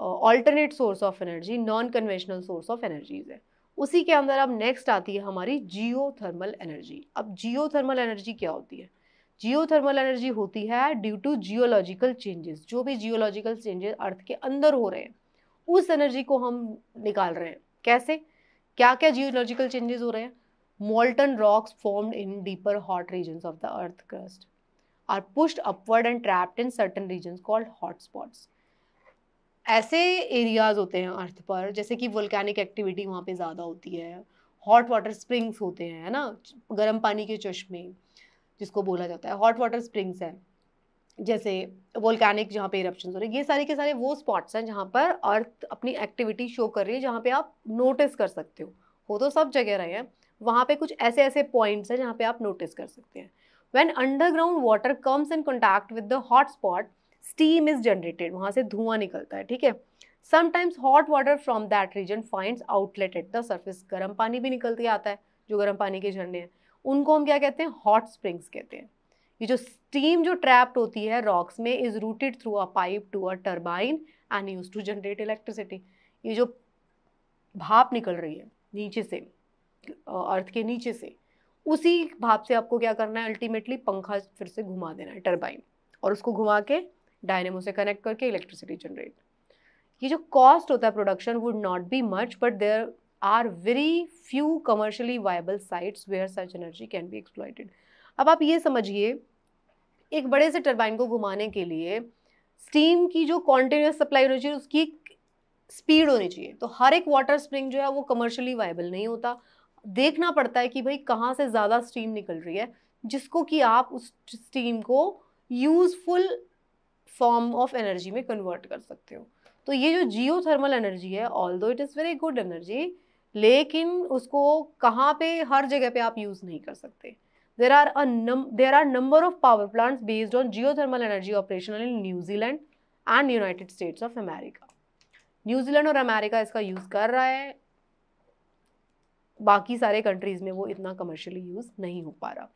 alternate source of energy non conventional source of energies है उसी के अंदर अब नेक्स्ट आती है हमारी जियो थर्मल एनर्जी अब जियो थर्मल एनर्जी क्या होती है जियो थर्मल एनर्जी होती है ड्यू टू जियोलॉजिकल चेंजेस जो भी जियोलॉजिकल चेंजेस अर्थ के अंदर हो रहे हैं उस एनर्जी को हम निकाल रहे हैं कैसे क्या क्या जियोलॉजिकल चेंजेस हो रहे हैं rocks rocks in deeper hot hot of the earth crust are are upward and trapped in certain region called hot spots ऐसे एरियाज़ होते हैं अर्थ पर जैसे कि वोल्कैनिक एक्टिविटी वहाँ पे ज़्यादा होती है हॉट वाटर स्प्रिंग्स होते हैं है ना गर्म पानी के चश्मे जिसको बोला जाता है हॉट वाटर स्प्रिंग्स हैं जैसे वोल्कैनिक जहाँ पे इरप्शन हो रहे हैं ये सारे के सारे वो स्पॉट्स हैं जहाँ पर अर्थ अपनी एक्टिविटी शो कर रही है जहाँ पे आप नोटिस कर सकते हो वो तो सब जगह रहे हैं वहाँ पे कुछ ऐसे ऐसे पॉइंट्स हैं जहाँ पे आप नोटिस कर सकते हैं when underground water comes in contact with the hot spot steam is generated वहाँ से धुआं निकलता है ठीक है sometimes hot water from that region find outlet at the surface गर्म पानी भी निकलते आता है जो गर्म पानी के झरने हैं उनको हम क्या कहते हैं हॉट स्प्रिंग्स कहते हैं ये जो स्टीम जो ट्रैप्ड होती है रॉक्स में is routed through a pipe to a turbine and use to generate electricity ये जो भाप निकल रही है नीचे से अर्थ के नीचे से उसी भाप से आपको क्या करना है अल्टीमेटली पंखा फिर से घुमा देना है टर्बाइन और उसको घुमा के डायनेमो से कनेक्ट करके इलेक्ट्रिसिटी जनरेट ये जो कॉस्ट होता है production would not be much but there are very few commercially viable sites where such energy can be exploited अब आप ये समझिए एक बड़े से टर्बाइन को घुमाने के लिए स्टीम की जो कॉन्टिन्यूस सप्लाई होनी चाहिए उसकी स्पीड होनी चाहिए तो हर एक वाटर स्प्रिंग जो है वो कमर्शली वायबल नहीं होता देखना पड़ता है कि भाई कहाँ से ज़्यादा स्टीम निकल रही है जिसको कि आप उस स्टीम को यूज़फुल फॉर्म ऑफ एनर्जी में कन्वर्ट कर सकते हो तो ये जो जियो थर्मल एनर्जी है although it is very good energy लेकिन उसको कहाँ पे हर जगह पे आप यूज़ नहीं कर सकते there are a there are number of power plants based on geothermal energy operational in New Zealand and United States of America New Zealand और अमेरिका इसका यूज़ कर रहा है बाकी सारे कंट्रीज़ में वो इतना कमर्शियली यूज़ नहीं हो पा रहा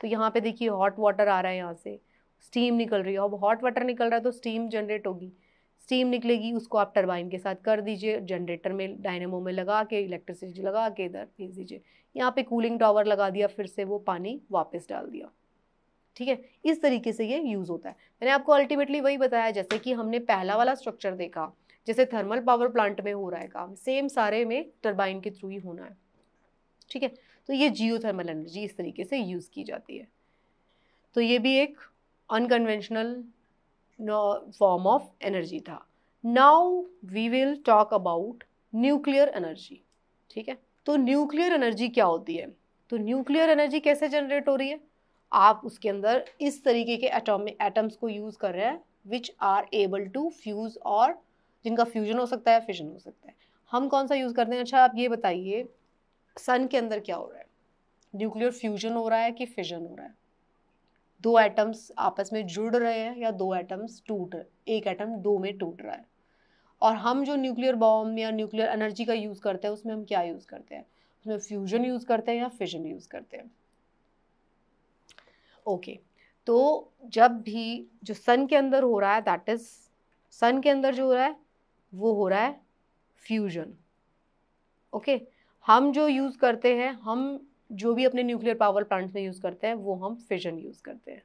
तो यहाँ पे देखिए हॉट वाटर आ रहा है यहाँ से स्टीम निकल रही है अब हॉट वाटर निकल रहा है तो स्टीम जनरेट होगी स्टीम निकलेगी उसको आप टरबाइन के साथ कर दीजिए जनरेटर में डायनेमो में लगा के इलेक्ट्रिसिटी लगा के इधर भेज दीजिए यहाँ पे कूलिंग टावर लगा दिया फिर से वो पानी वापस डाल दिया ठीक है इस तरीके से ये यूज़ होता है मैंने आपको अल्टीमेटली वही बताया जैसे कि हमने पहला वाला स्ट्रक्चर देखा जैसे थर्मल पावर प्लांट में हो रहा है काम सेम सारे में टर्बाइन के थ्रू ही होना है ठीक है तो ये जियो थर्मल एनर्जी इस तरीके से यूज़ की जाती है तो ये भी एक अनकन्वेंशनल फॉर्म ऑफ एनर्जी था now we will talk about nuclear energy ठीक है तो न्यूक्लियर एनर्जी क्या होती है तो न्यूक्लियर एनर्जी कैसे जनरेट हो रही है आप उसके अंदर इस तरीके के एटॉमिक एटम्स को यूज़ कर रहे हैं which are able to fuse और जिनका फ्यूजन हो सकता है फिजन हो सकता है हम कौन सा यूज़ करते हैं अच्छा आप ये बताइए सन के अंदर क्या हो रहा है न्यूक्लियर फ्यूजन हो रहा है कि फिजन हो रहा है दो एटम्स आपस में जुड़ रहे हैं या दो एटम्स टूट रहे एक एटम दो में टूट रहा है और हम जो न्यूक्लियर बॉम्ब या न्यूक्लियर एनर्जी का यूज़ करते हैं उसमें हम क्या यूज़ करते हैं उसमें फ्यूजन यूज़ करते हैं या फिजन यूज़ करते हैं ओके okay. तो जब भी जो सन के अंदर हो रहा है दैट इज़ सन के अंदर जो हो रहा है वो हो रहा है फ्यूजन ओके okay? हम जो यूज़ करते हैं हम जो भी अपने न्यूक्लियर पावर प्लांट्स में यूज़ करते हैं वो हम फिजन यूज़ करते हैं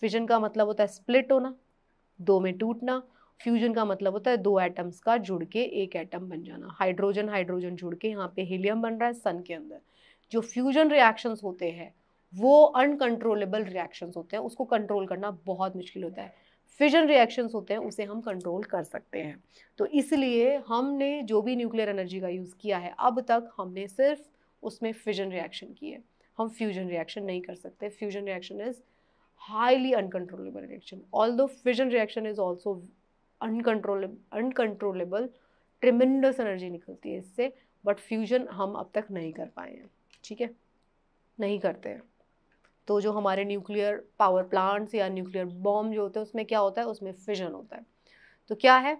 फिजन का मतलब होता है स्प्लिट होना दो में टूटना फ्यूजन का मतलब होता है दो एटम्स का जुड़ के एक एटम बन जाना हाइड्रोजन हाइड्रोजन जुड़ के यहाँ पे हीलियम बन रहा है सन के अंदर जो फ्यूजन रिएक्शंस होते हैं वो अनकंट्रोलेबल रिएक्शंस होते हैं उसको कंट्रोल करना बहुत मुश्किल होता है फिजन रिएक्शंस होते हैं उसे हम कंट्रोल कर सकते हैं तो इसलिए हमने जो भी न्यूक्लियर एनर्जी का यूज़ किया है अब तक हमने सिर्फ उसमें फिजन रिएक्शन की है हम फ्यूजन रिएक्शन नहीं कर सकते fusion reaction is highly uncontrollable reaction although fission reaction is also uncontrollable uncontrollable tremendous energy निकलती है इससे बट फ्यूजन हम अब तक नहीं कर पाए हैं ठीक है नहीं करते हैं तो जो हमारे न्यूक्लियर पावर प्लांट्स या न्यूक्लियर बॉम्ब जो होते हैं उसमें क्या होता है उसमें फिजन होता है तो क्या है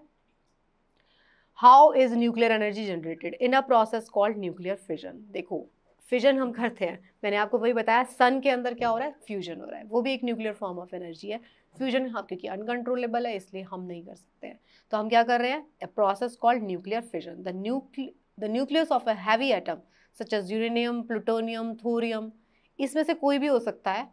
how is nuclear energy generated in a process called nuclear fission देखो फिजन हम करते हैं मैंने आपको वही बताया सन के अंदर क्या हो रहा है फ्यूजन हो रहा है वो भी एक न्यूक्लियर फॉर्म ऑफ एनर्जी है फ्यूजन हम क्योंकि अनकंट्रोलेबल है इसलिए हम नहीं कर सकते हैं तो हम क्या कर रहे हैं a process called nuclear fission the nucle the nucleus of a heavy atom such as uranium plutonium thorium इसमें से कोई भी हो सकता है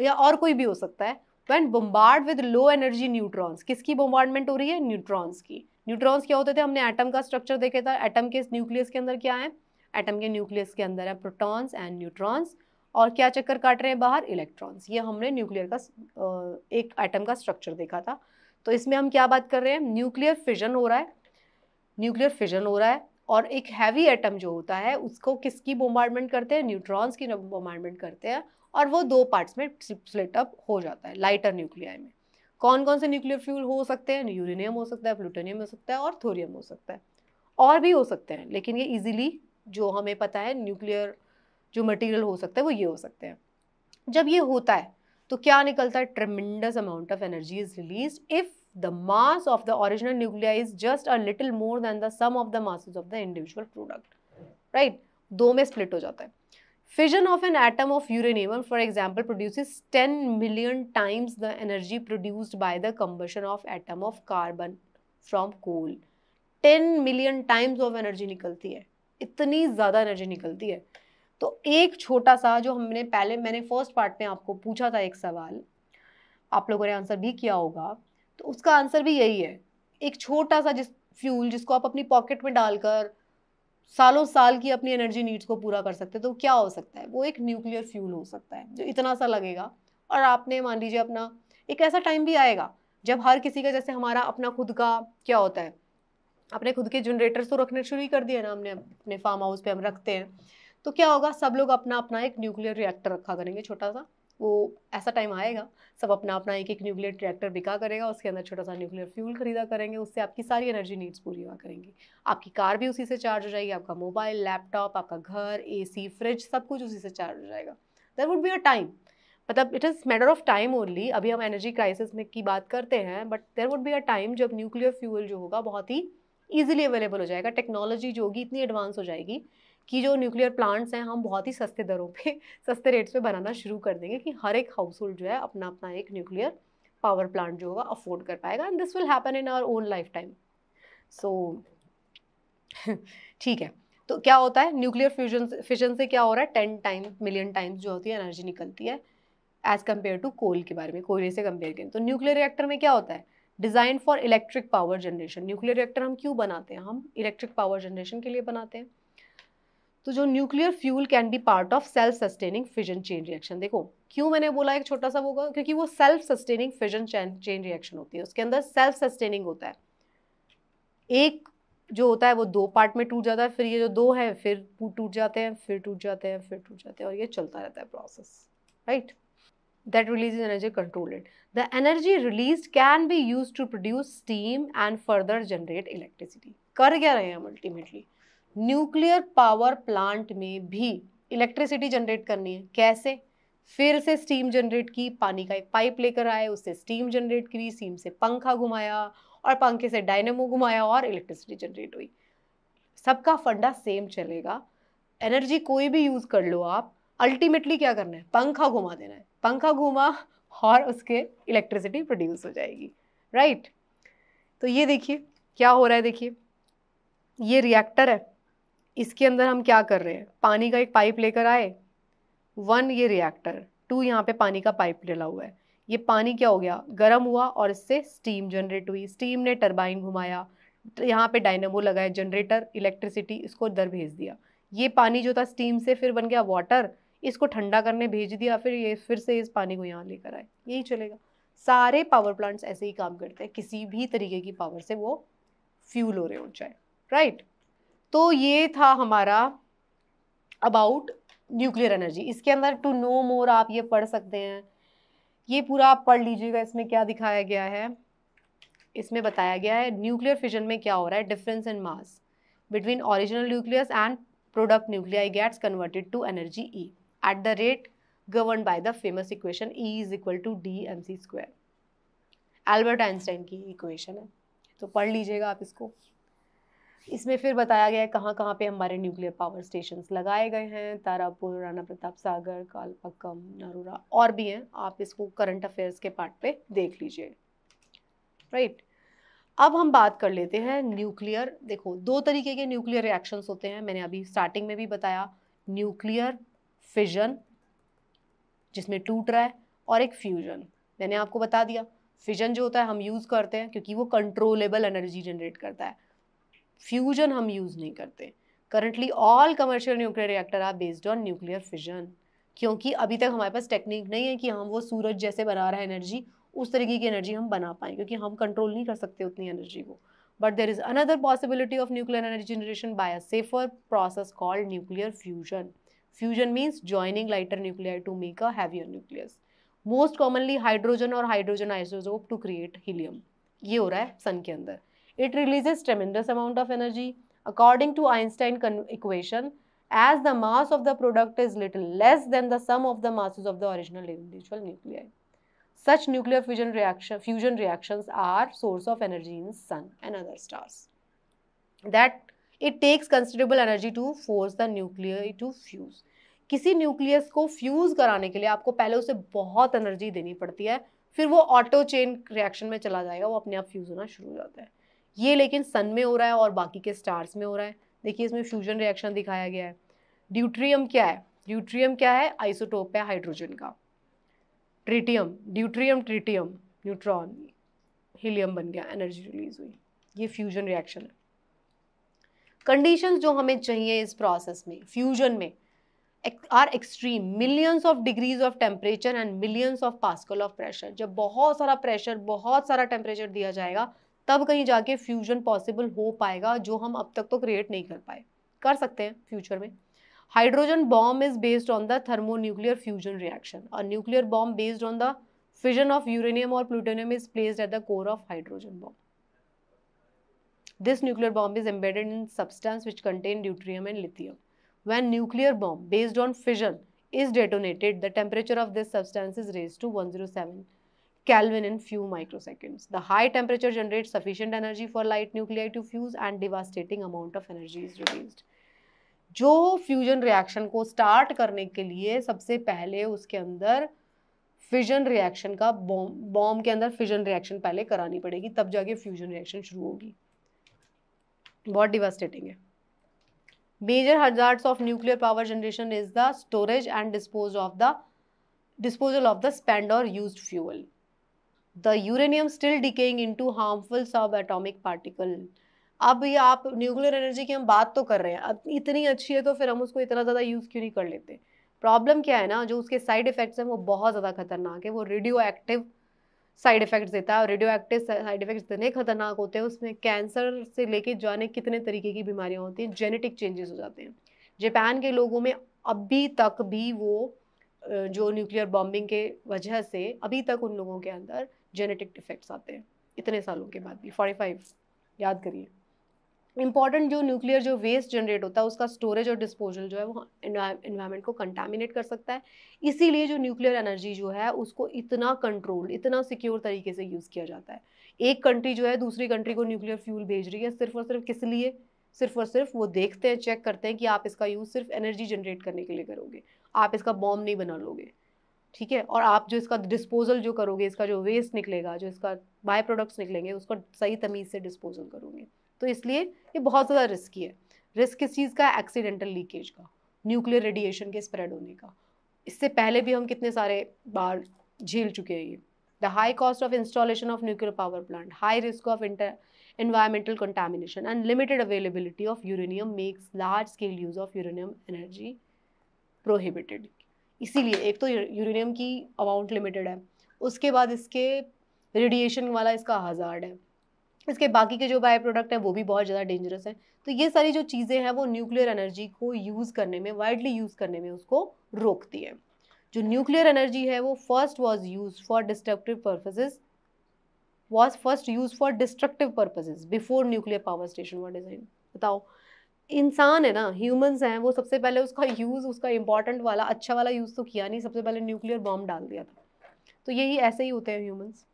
या और कोई भी हो सकता है when bombard with low energy neutrons किसकी बोम्बार्डमेंट हो रही है न्यूट्रॉन्स की न्यूट्रॉन्स क्या होते थे हमने एटम का स्ट्रक्चर देखे था एटम के न्यूक्लियस के अंदर क्या है एटम के न्यूक्लियस के अंदर है प्रोटॉन्स एंड न्यूट्रॉन्स और क्या चक्कर काट रहे हैं बाहर इलेक्ट्रॉन्स ये हमने न्यूक्लियर का एक एटम का स्ट्रक्चर देखा था तो इसमें हम क्या बात कर रहे हैं न्यूक्लियर फिजन हो रहा है न्यूक्लियर फिजन हो रहा है और एक हैवी एटम जो होता है उसको किसकी बोमार्डमेंट करते हैं न्यूट्रॉन्स की बोमार्डमेंट करते हैं और वो दो पार्ट्स में स्प्लिट अप हो जाता है लाइटर न्यूक्लियाई में कौन कौन से न्यूक्लियर फ्यूल हो सकते हैं यूरेनियम हो सकता है प्लूटोनियम हो सकता है और थोरियम हो सकता है और भी हो सकते हैं लेकिन ये इजीली जो हमें पता है न्यूक्लियर जो मटेरियल हो सकता है वो ये हो सकते हैं जब ये होता है तो क्या निकलता है tremendous amount of energy is release if the mass of the original nuclei is just a little more than the sum of the masses of the individual product right दो में स्प्लिट हो जाता है fission of an atom of uranium for example produce ten million times the energy produced by the combustion of atom of carbon from coal ten million times of energy निकलती है इतनी ज़्यादा energy निकलती है तो एक छोटा सा जो हमने पहले मैंने फर्स्ट पार्ट में आपको पूछा था एक सवाल आप लोगों ने आंसर भी किया होगा तो उसका आंसर भी यही है एक छोटा सा जिस फ्यूल जिसको आप अपनी पॉकेट में डालकर सालों साल की अपनी एनर्जी नीड्स को पूरा कर सकते हैं तो क्या हो सकता है वो एक न्यूक्लियर फ्यूल हो सकता है जो इतना सा लगेगा और आपने मान लीजिए अपना एक ऐसा टाइम भी आएगा जब हर किसी का जैसे हमारा अपना खुद का क्या होता है अपने खुद के जनरेटर्स तो रखने शुरू ही कर दिए ना हमने अपने फार्म हाउस पे हम रखते हैं तो क्या होगा सब लोग अपना अपना एक न्यूक्लियर रिएक्टर रखा करेंगे छोटा सा वो ऐसा टाइम आएगा सब अपना अपना एक एक न्यूक्लियर ट्रैक्टर बिका करेगा उसके अंदर छोटा सा न्यूक्लियर फ्यूल खरीदा करेंगे उससे आपकी सारी एनर्जी नीड्स पूरी हुआ करेंगी आपकी कार भी उसी से चार्ज हो जाएगी आपका मोबाइल लैपटॉप आपका घर ए फ्रिज सब कुछ उसी से चार्ज हो जाएगा there would be a time मतलब it is matter of time only अभी हम एनर्जी क्राइसिस में की बात करते हैं but there would be a time जब न्यूक्लियर फ्यूल जो होगा बहुत ही ईजिली अवेलेबल हो जाएगा टेक्नोलॉजी जो होगी इतनी एडवांस हो जाएगी कि जो न्यूक्लियर प्लांट्स हैं हम बहुत ही सस्ते दरों पे सस्ते रेट्स पे बनाना शुरू कर देंगे कि हर एक हाउस होल्ड जो है अपना अपना एक न्यूक्लियर पावर प्लांट जो होगा अफोर्ड कर पाएगा and this will happen in our own lifetime so ठीक है तो क्या होता है न्यूक्लियर फ्यूजन फिशन से क्या हो रहा है टेन टाइम मिलियन टाइम्स जो होती है एनर्जी निकलती है एज़ कम्पेयर टू कोल के बारे में कोयले से कंपेयर करें तो न्यूक्लियर रिएक्टर में क्या होता है design for electric power generation nuclear reactor हम क्यों बनाते हैं हम इलेक्ट्रिक पावर जनरेशन के लिए बनाते हैं तो जो nuclear fuel can be part of self sustaining fission chain reaction देखो क्यों मैंने बोला एक छोटा सा होगा क्योंकि वो self sustaining fission chain reaction होती है उसके अंदर सेल्फ सस्टेनिंग होता है एक जो होता है वो दो पार्ट में टूट जाता है फिर ये जो दो है फिर टूट जाते हैं फिर टूट जाते हैं फिर टूट जाते हैं और ये चलता रहता है process right that release energy control it the energy release can be use to produce steam and further generate electricity कर क्या रहे हैं हम अल्टीमेटली न्यूक्लियर पावर प्लांट में भी इलेक्ट्रिसिटी जनरेट करनी है कैसे फिर से स्टीम जनरेट की पानी का एक पाइप लेकर आए उससे स्टीम जनरेट करी स्टीम से पंखा घुमाया और पंखे से डायनेमो घुमाया और इलेक्ट्रिसिटी जनरेट हुई सबका फंडा सेम चलेगा एनर्जी कोई भी यूज़ कर लो आप अल्टीमेटली क्या करना है पंखा घुमा देना है पंखा घुमा और उसके इलेक्ट्रिसिटी प्रोड्यूस हो जाएगी राइट right? तो ये देखिए क्या हो रहा है देखिए ये रिएक्टर है इसके अंदर हम क्या कर रहे हैं पानी का एक पाइप लेकर आए वन ये रिएक्टर टू यहाँ पे पानी का पाइप डला हुआ है ये पानी क्या हो गया गर्म हुआ और इससे स्टीम जनरेट हुई स्टीम ने टरबाइन घुमाया यहाँ पे डायनेमो लगाया जनरेटर इलेक्ट्रिसिटी इसको दर भेज दिया ये पानी जो था स्टीम से फिर बन गया वाटर इसको ठंडा करने भेज दिया फिर ये फिर से इस पानी को यहाँ लेकर आए यही चलेगा सारे पावर प्लांट्स ऐसे ही काम करते हैं किसी भी तरीके की पावर से वो फ्यूल हो रहे हो जाए राइट तो ये था हमारा अबाउट न्यूक्लियर एनर्जी इसके अंदर टू नो मोर आप ये पढ़ सकते हैं ये पूरा आप पढ़ लीजिएगा इसमें क्या दिखाया गया है इसमें बताया गया है न्यूक्लियर फिजन में क्या हो रहा है difference in mass between original nucleus and product nuclei gets converted to energy E at the rate govern by the famous equation E is equal to D M C square Albert Einstein की equation है तो पढ़ लीजिएगा आप इसको इसमें फिर बताया गया है कहाँ कहाँ पे हमारे न्यूक्लियर पावर स्टेशन लगाए गए हैं तारापुर राणा प्रताप सागर कालपक्कम नरूरा और भी हैं आप इसको करंट अफेयर्स के पार्ट पे देख लीजिए राइट अब हम बात कर लेते हैं न्यूक्लियर देखो दो तरीके के न्यूक्लियर रिएक्शंस होते हैं मैंने अभी स्टार्टिंग में भी बताया न्यूक्लियर फिजन जिसमें टूट रहा है और एक फ्यूजन मैंने आपको बता दिया फिजन जो होता है हम यूज़ करते हैं क्योंकि वो कंट्रोलेबल एनर्जी जनरेट करता है फ्यूजन हम यूज़ नहीं करते currently all commercial nuclear reactor are based on nuclear fission क्योंकि अभी तक हमारे पास टेक्निक नहीं है कि हम वो सूरज जैसे बना रहा है एनर्जी उस तरीके की एनर्जी हम बना पाएँ क्योंकि हम कंट्रोल नहीं कर सकते उतनी एनर्जी को but there is another possibility of nuclear energy generation by a safer process called nuclear fusion fusion means joining lighter nuclear to make a heavier nucleus most commonly hydrogen और hydrogen isotope to create helium ये हो रहा है सन के अंदर it releases tremendous amount of energy. According to Einstein equation, as the mass of the product is little less than the sum of the masses of the original individual nuclei. Such nuclear fusion, reaction, fusion reactions are source of energy in sun and other stars. That it takes considerable energy to force the nuclei to fuse. किसी nucleus को fuse कराने के लिए आपको पहले उसे बहुत energy देनी पड़ती है फिर वो ऑटो चेन रिएक्शन में चला जाएगा वो अपने आप फ्यूज़ होना शुरू हो जाता है ये लेकिन सन में हो रहा है और बाकी के स्टार्स में हो रहा है देखिए इसमें फ्यूजन रिएक्शन दिखाया गया है ड्यूट्रियम क्या है ड्यूट्रियम क्या है आइसोटोप है हाइड्रोजन का tritium deuterium tritium neutron helium बन गया एनर्जी रिलीज हुई ये फ्यूजन रिएक्शन है कंडीशंस जो हमें चाहिए इस प्रोसेस में फ्यूजन में are extreme millions of degrees of temperature and millions of pascal of pressure जब बहुत सारा प्रेशर बहुत सारा टेम्परेचर दिया जाएगा तब कहीं जाके फ्यूजन पॉसिबल हो पाएगा जो हम अब तक तो क्रिएट नहीं कर पाए कर सकते हैं फ्यूचर में hydrogen bomb is based on the thermonuclear fusion reaction और nuclear bomb based on the fusion of uranium और plutonium is placed at the core of hydrogen bomb this nuclear bomb is embedded in substance which contain deuterium and lithium when nuclear bomb based on fusion is detonated the temperature of this substance is raise to one zero seven Kelvin in few microseconds. The high temperature generates sufficient energy for light nuclei to fuse and devastating amount of energy is released. जो fusion reaction को start करने के लिए सबसे पहले उसके अंदर fission reaction का बॉम बॉम्ब के अंदर फिजन रिएक्शन पहले करानी पड़ेगी तब जाके फ्यूजन रिएक्शन शुरू होगी बहुत डिवास्टेटिंग है major hazards of nuclear power generation is the storage and dispose of the disposal of the spend और use fuel the uranium still decaying into harmful sub atomic particle अब ये आप nuclear energy की हम बात तो कर रहे हैं अब इतनी अच्छी है तो फिर हम उसको इतना ज़्यादा यूज़ क्यों नहीं कर लेते प्रॉब्लम क्या है ना जो उसके साइड इफ़ेक्ट्स हैं वो बहुत ज़्यादा खतरनाक है वो रेडियो एक्टिव साइड इफ़ेक्ट्स देता है और रेडियो एक्टिव साइड इफ़ेक्ट्स इतने खतरनाक होते हैं उसमें कैंसर से लेके जाने कितने तरीके की बीमारियाँ होती हैं जेनेटिक चेंजेस हो जाते हैं जापान के लोगों में अभी तक भी वो जो न्यूक्लियर बॉम्बिंग के वजह से अभी तक उन लोगों के अंदर जेनेटिक डिफेक्ट्स आते हैं इतने सालों के बाद भी फोर्टी फाइव याद करिए इंपॉर्टेंट जो न्यूक्लियर जो वेस्ट जनरेट होता है उसका स्टोरेज और डिस्पोजल जो है वो इन्वायरमेंट को कंटामिनेट कर सकता है इसीलिए जो न्यूक्लियर एनर्जी जो है उसको इतना कंट्रोल इतना सिक्योर तरीके से यूज़ किया जाता है एक कंट्री जो है दूसरी कंट्री को न्यूक्लियर फ्यूल भेज रही है सिर्फ और सिर्फ किस लिए सिर्फ और सिर्फ वो देखते हैं चेक करते हैं कि आप इसका यूज़ सिर्फ एनर्जी जनरेट करने के लिए करोगे आप इसका बॉम्ब नहीं बना लोगे ठीक है और आप जो इसका डिस्पोजल जो करोगे इसका जो वेस्ट निकलेगा जो इसका बाय प्रोडक्ट्स निकलेंगे उसको सही तमीज़ से डिस्पोजल करोगे तो इसलिए ये बहुत ज़्यादा रिस्की है रिस्क किस चीज़ का एक्सीडेंटल लीकेज का न्यूक्लियर रेडिएशन के स्प्रेड होने का इससे पहले भी हम कितने सारे बार झेल चुके हैं ये the high cost of installation of nuclear power plant high risk of inter environmental contamination and limited availability of uranium makes large scale use of uranium energy prohibited इसीलिए एक तो यूरेनियम की अमाउंट लिमिटेड है उसके बाद इसके radiation वाला इसका हज़ार्ड है इसके बाकी के जो बाय प्रोडक्ट हैं वो भी बहुत ज़्यादा डेंजरस हैं तो ये सारी जो चीज़ें हैं वो न्यूक्लियर एनर्जी को यूज़ करने में वाइडली यूज़ करने में उसको रोकती है जो न्यूक्लियर एनर्जी है वो first was use for destructive purposes was first use for destructive purposes before nuclear power station were design बताओ इंसान है ना ह्यूमंस हैं वो सबसे पहले उसका यूज़ उसका इंपॉर्टेंट वाला अच्छा वाला यूज़ तो किया नहीं सबसे पहले न्यूक्लियर बॉम्ब डाल दिया था तो यही ऐसे ही होते हैं ह्यूमंस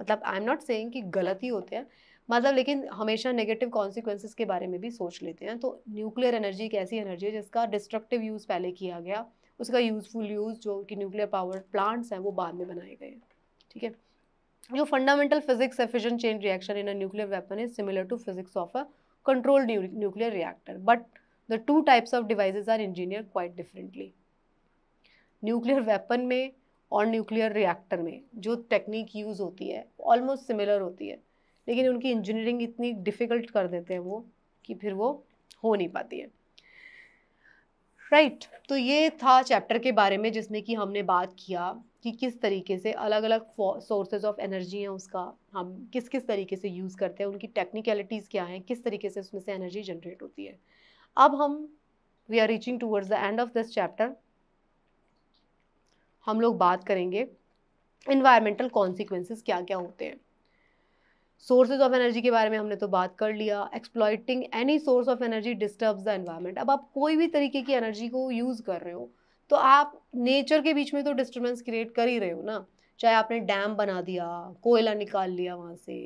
मतलब आई एम नॉट सेइंग कि गलत ही होते हैं मतलब लेकिन हमेशा नेगेटिव कॉन्सिक्वेंसिस के बारे में भी सोच लेते हैं तो न्यूक्लियर एनर्जी एक ऐसी एनर्जी है जिसका डिस्ट्रक्टिव यूज़ पहले किया गया उसका यूज़फुल यूज़ जो कि न्यूक्लियर पावर प्लांट्स हैं वो बाद में बनाए गए हैं ठीक है जो फंडामेंटल फिजिक्स है fission chain reaction in a nuclear weapon is similar to physics of a controlled nu nuclear reactor. But the two types of devices are engineered quite differently. Nuclear weapon में और nuclear reactor में जो technique use होती है almost similar होती है लेकिन उनकी इंजीनियरिंग इतनी डिफ़िकल्ट कर देते हैं वो कि फिर वो हो नहीं पाती है राइट right. तो ये था चैप्टर के बारे में जिसमें कि हमने बात किया कि किस तरीके से अलग अलग सोर्सेज ऑफ एनर्जी हैं उसका हम किस किस तरीके से यूज़ करते हैं उनकी टेक्निकलिटीज़ क्या हैं किस तरीके से उसमें से एनर्जी जनरेट होती है अब हम we are reaching towards the end of this chapter हम लोग बात करेंगे इन्वायरमेंटल कॉन्सिक्वेंसेस क्या क्या होते हैं सोर्सेज ऑफ एनर्जी के बारे में हमने तो बात कर लिया exploiting any source of energy disturbs the environment अब आप कोई भी तरीके की एनर्जी को यूज़ कर रहे हो तो आप नेचर के बीच में तो डिस्टर्बेंस क्रिएट कर ही रहे हो ना चाहे आपने डैम बना दिया कोयला निकाल लिया वहाँ से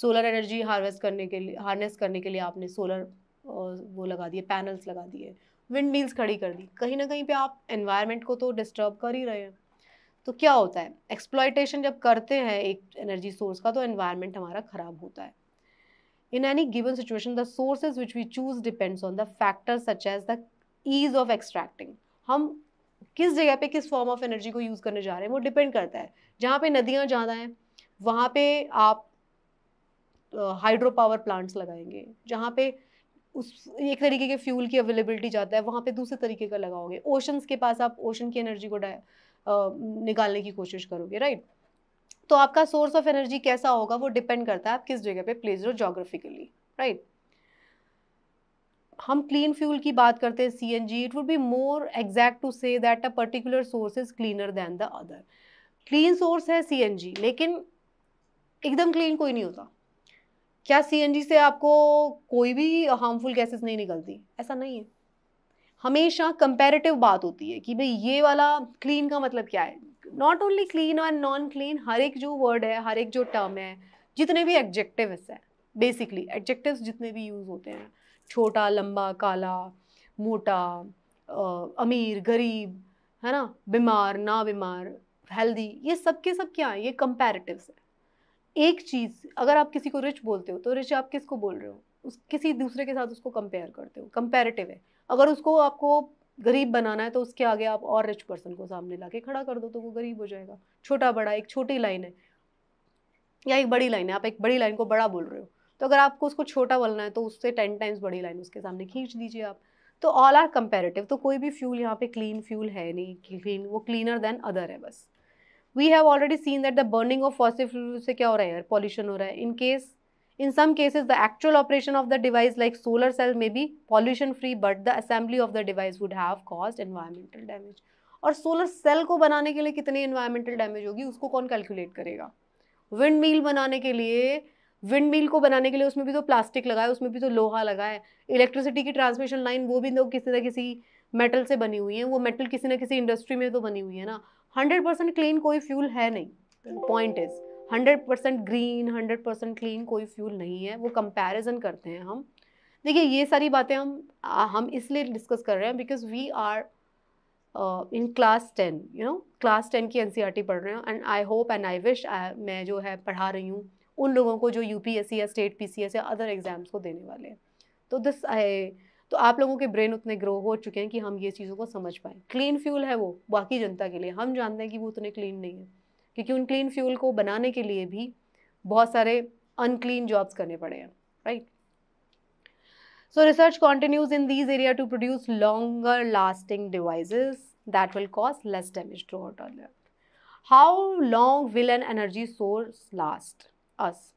सोलर एनर्जी हार्वेस्ट करने के लिए हार्नेस करने के लिए आपने सोलर वो लगा दिए पैनल्स लगा दिए विंड मिल्स खड़ी कर दी कहीं ना कहीं पे आप एनवायरनमेंट को तो डिस्टर्ब कर ही रहे हैं तो क्या होता है एक्सप्लॉयटेशन जब करते हैं एक एनर्जी सोर्स का तो एनवायरनमेंट हमारा ख़राब होता है in any given situation the sources which we choose depends on the factors such as the ease of extracting हम किस जगह पे किस फॉर्म ऑफ एनर्जी को यूज़ करने जा रहे हैं वो डिपेंड करता है जहाँ पे नदियाँ ज़्यादा हैं वहाँ पे आप हाइड्रो पावर प्लांट्स लगाएंगे जहाँ पे उस एक तरीके के फ्यूल की अवेलेबिलिटी ज़्यादा है वहाँ पे दूसरे तरीके का लगाओगे ओशंस के पास आप ओशन की एनर्जी को निकालने की कोशिश करोगे राइट तो आपका सोर्स ऑफ एनर्जी कैसा होगा वो डिपेंड करता है आप किस जगह पे प्लेस हो जोग्राफिकली राइट हम क्लीन फ्यूल की बात करते हैं C N G it would be more exact to say that a particular source is cleaner than the other clean source है सी एन जी लेकिन एकदम क्लीन कोई नहीं होता क्या सी एन जी से आपको कोई भी हार्मफुल गैसेस नहीं निकलती ऐसा नहीं है हमेशा कंपेरेटिव बात होती है कि भाई ये वाला क्लीन का मतलब क्या है नॉट ओनली क्लीन और नॉन क्लीन हर एक जो वर्ड है हर एक जो टर्म है जितने भी एडजेक्टिव्स हैं बेसिकली एडजेक्टिव्स जितने भी यूज़ होते हैं छोटा लंबा काला मोटा अमीर गरीब है ना बीमार ना बीमार हेल्दी ये सब के सब क्या है ये कंपेरेटिव्स है एक चीज़ अगर आप किसी को रिच बोलते हो तो रिच आप किसको बोल रहे हो उस किसी दूसरे के साथ उसको कंपेयर करते हो कंपेरेटिव है अगर उसको आपको गरीब बनाना है तो उसके आगे आप और रिच पर्सन को सामने ला के खड़ा कर दो तो वो गरीब हो जाएगा छोटा बड़ा एक छोटी लाइन है या एक बड़ी लाइन है आप एक बड़ी लाइन को बड़ा बोल रहे हो तो अगर आपको उसको छोटा बोलना है तो उससे टेन टाइम्स बड़ी लाइन उसके सामने खींच दीजिए आप तो ऑल आर कंपेरेटिव तो कोई भी फ्यूल यहाँ पे क्लीन फ्यूल है नहीं क्लीन वो क्लीनर देन अदर है बस we have already seen that the burning of fossil fuel से क्या हो रहा है एयर पॉल्यूशन हो रहा है in case in some cases the actual operation of the device like solar cell may be pollution free but the assembly of the device would have cause environmental damage और solar cell को बनाने के लिए कितनी environmental damage होगी उसको कौन calculate करेगा विंड मील बनाने के लिए विंड मिल को बनाने के लिए उसमें भी तो प्लास्टिक लगा है उसमें भी तो लोहा लगा है इलेक्ट्रिसिटी की ट्रांसमिशन लाइन वो भी तो किसी ना किसी मेटल से बनी हुई है वो मेटल किसी न किसी इंडस्ट्री में तो बनी हुई है ना हंड्रेड परसेंट क्लीन कोई फ्यूल है नहीं point is hundred percent green hundred percent clean कोई फ्यूल नहीं है वो कंपैरिजन करते हैं हम देखिए ये सारी बातें हम हम इसलिए डिस्कस कर रहे हैं because we are in class ten you know class ten की एन e पढ़ रहे हैं and I hope and I wish मैं जो है पढ़ा रही हूँ उन लोगों को जो यू पी या स्टेट पी सी या अदर एग्ज़ाम्स को देने वाले हैं तो दिस आई तो आप लोगों के ब्रेन उतने ग्रो हो चुके हैं कि हम ये चीज़ों को समझ पाएँ क्लीन फ्यूल है वो बाकी जनता के लिए हम जानते हैं कि वो उतने क्लीन नहीं है क्योंकि उन क्लीन फ्यूल को बनाने के लिए भी बहुत सारे अनक्लीन जॉब्स करने पड़े हैं right so research continues in these area to produce longer lasting devices that will cause less damage to our toilet how long will an energy source last us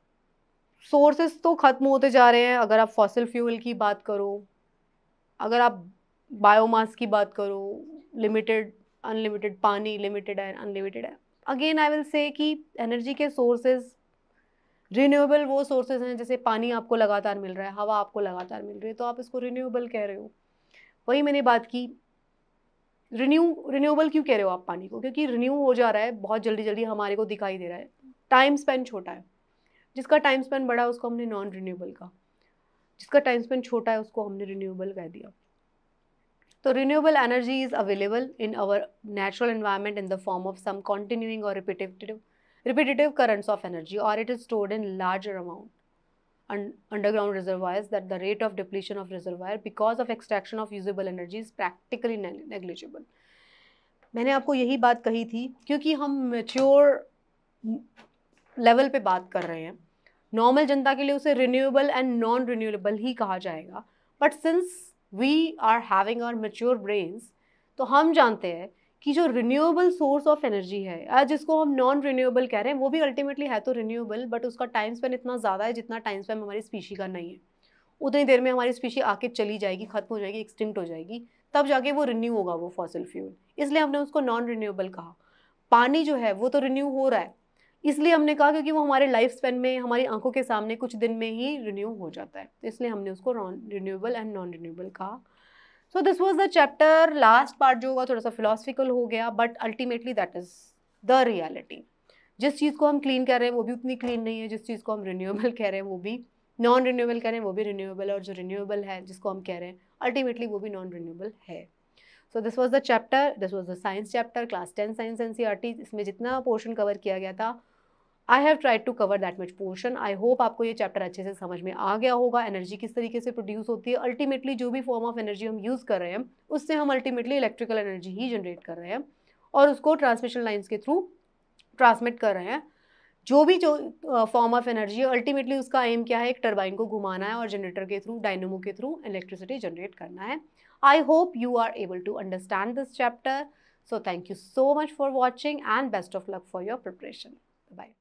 sources तो ख़त्म होते जा रहे हैं अगर आप फॉसिल फ्यूल की बात करो अगर आप बायोमास की बात करो लिमिटेड अनलिमिटेड पानी लिमिटेड है अनलिमिटेड है अगेन आई विल से कि एनर्जी के सोर्सेज रिन्यूएबल वो सोर्सेज हैं जैसे पानी आपको लगातार मिल रहा है हवा आपको लगातार मिल रही है तो आप इसको रिन्यूएबल कह रहे हो वही मैंने बात की रिन्यू रिन्यूएबल क्यों कह रहे हो आप पानी को क्योंकि रिन्यू हो जा रहा है बहुत जल्दी जल्दी हमारे को दिखाई दे रहा है टाइम स्पेंड छोटा है जिसका टाइम स्पेंड बड़ा है उसको हमने नॉन रिन्यूएबल का जिसका टाइम स्पेंड छोटा है उसको हमने रिन्यूएबल कह दिया तो renewable energy is available in our natural environment in the form of some continuing और repetitive repetitive currents of energy और it is stored in larger amount underground reservoirs that the rate of depletion of reservoir because of extraction of usable energy is practically negligible मैंने आपको यही बात कही थी क्योंकि हम मेच्योर लेवल पे बात कर रहे हैं नॉर्मल जनता के लिए उसे रिन्यूएबल एंड नॉन रिन्यूएबल ही कहा जाएगा but since we are having are mature brains तो हम जानते हैं कि जो रिन्यूएबल सोर्स ऑफ एनर्जी है आज जिसको हम नॉन रिन्यूएबल कह रहे हैं वो भी अल्टीमेटली है तो रिन्यूएबल बट उसका टाइम स्पेन इतना ज़्यादा है जितना टाइम स्पेन हमारी स्पीशी का नहीं है उतनी देर में हमारी स्पीशी आके चली जाएगी ख़त्म हो जाएगी एक्सटिंक्ट हो जाएगी तब जाके वो रिन्यू होगा वो फॉसिल फ्यूल इसलिए हमने उसको नॉन रिन्यूएबल कहा पानी जो है वो तो रिन्यू हो रहा है इसलिए हमने कहा क्योंकि वो हमारे लाइफ स्पेन में हमारी आंखों के सामने कुछ दिन में ही रिन्यू हो जाता है तो इसलिए हमने उसको रिन्यूएबल एंड नॉन रिन्यूएबल कहा so this was the chapter last part जो होगा थोड़ा सा फिलोसफिकल हो गया but ultimately that is the reality जिस चीज़ को हम क्लीन कह रहे हैं वो भी उतनी क्लीन नहीं है जिस चीज़ को हम रिन्यूएबल कह रहे हैं वो भी नॉन रिन्यूएबल कह रहे हैं वो भी रिन्यूएबल और जो रिन्यूएबल है जिसको हम कह रहे हैं अल्टीमेटली वो भी नॉन रिन्यूएबल है so this was the chapter this was the science chapter class ten science N C R T इसमें जितना पोर्शन कवर किया गया था I have tried to cover that much portion I hope आपको ये chapter अच्छे से समझ में आ गया होगा एनर्जी किस तरीके से प्रोड्यूस होती है अल्टीमेटली जो भी फॉर्म ऑफ एनर्जी हम यूज़ कर रहे हैं उससे हम अल्टीमेटली इलेक्ट्रिकल एनर्जी ही जनरेट कर रहे हैं और उसको ट्रांसमिशन लाइन्स के थ्रू ट्रांसमिट कर रहे हैं जो भी जो फॉर्म ऑफ एनर्जी अल्टीमेटली उसका एम क्या है एक टर्बाइन को घुमाना है और जनरेटर के थ्रू डायनोमो के थ्रू इलेक्ट्रिसिटी जनरेट करना है I hope you are able to understand this chapter so thank you so much for watching and best of luck for your preparation bye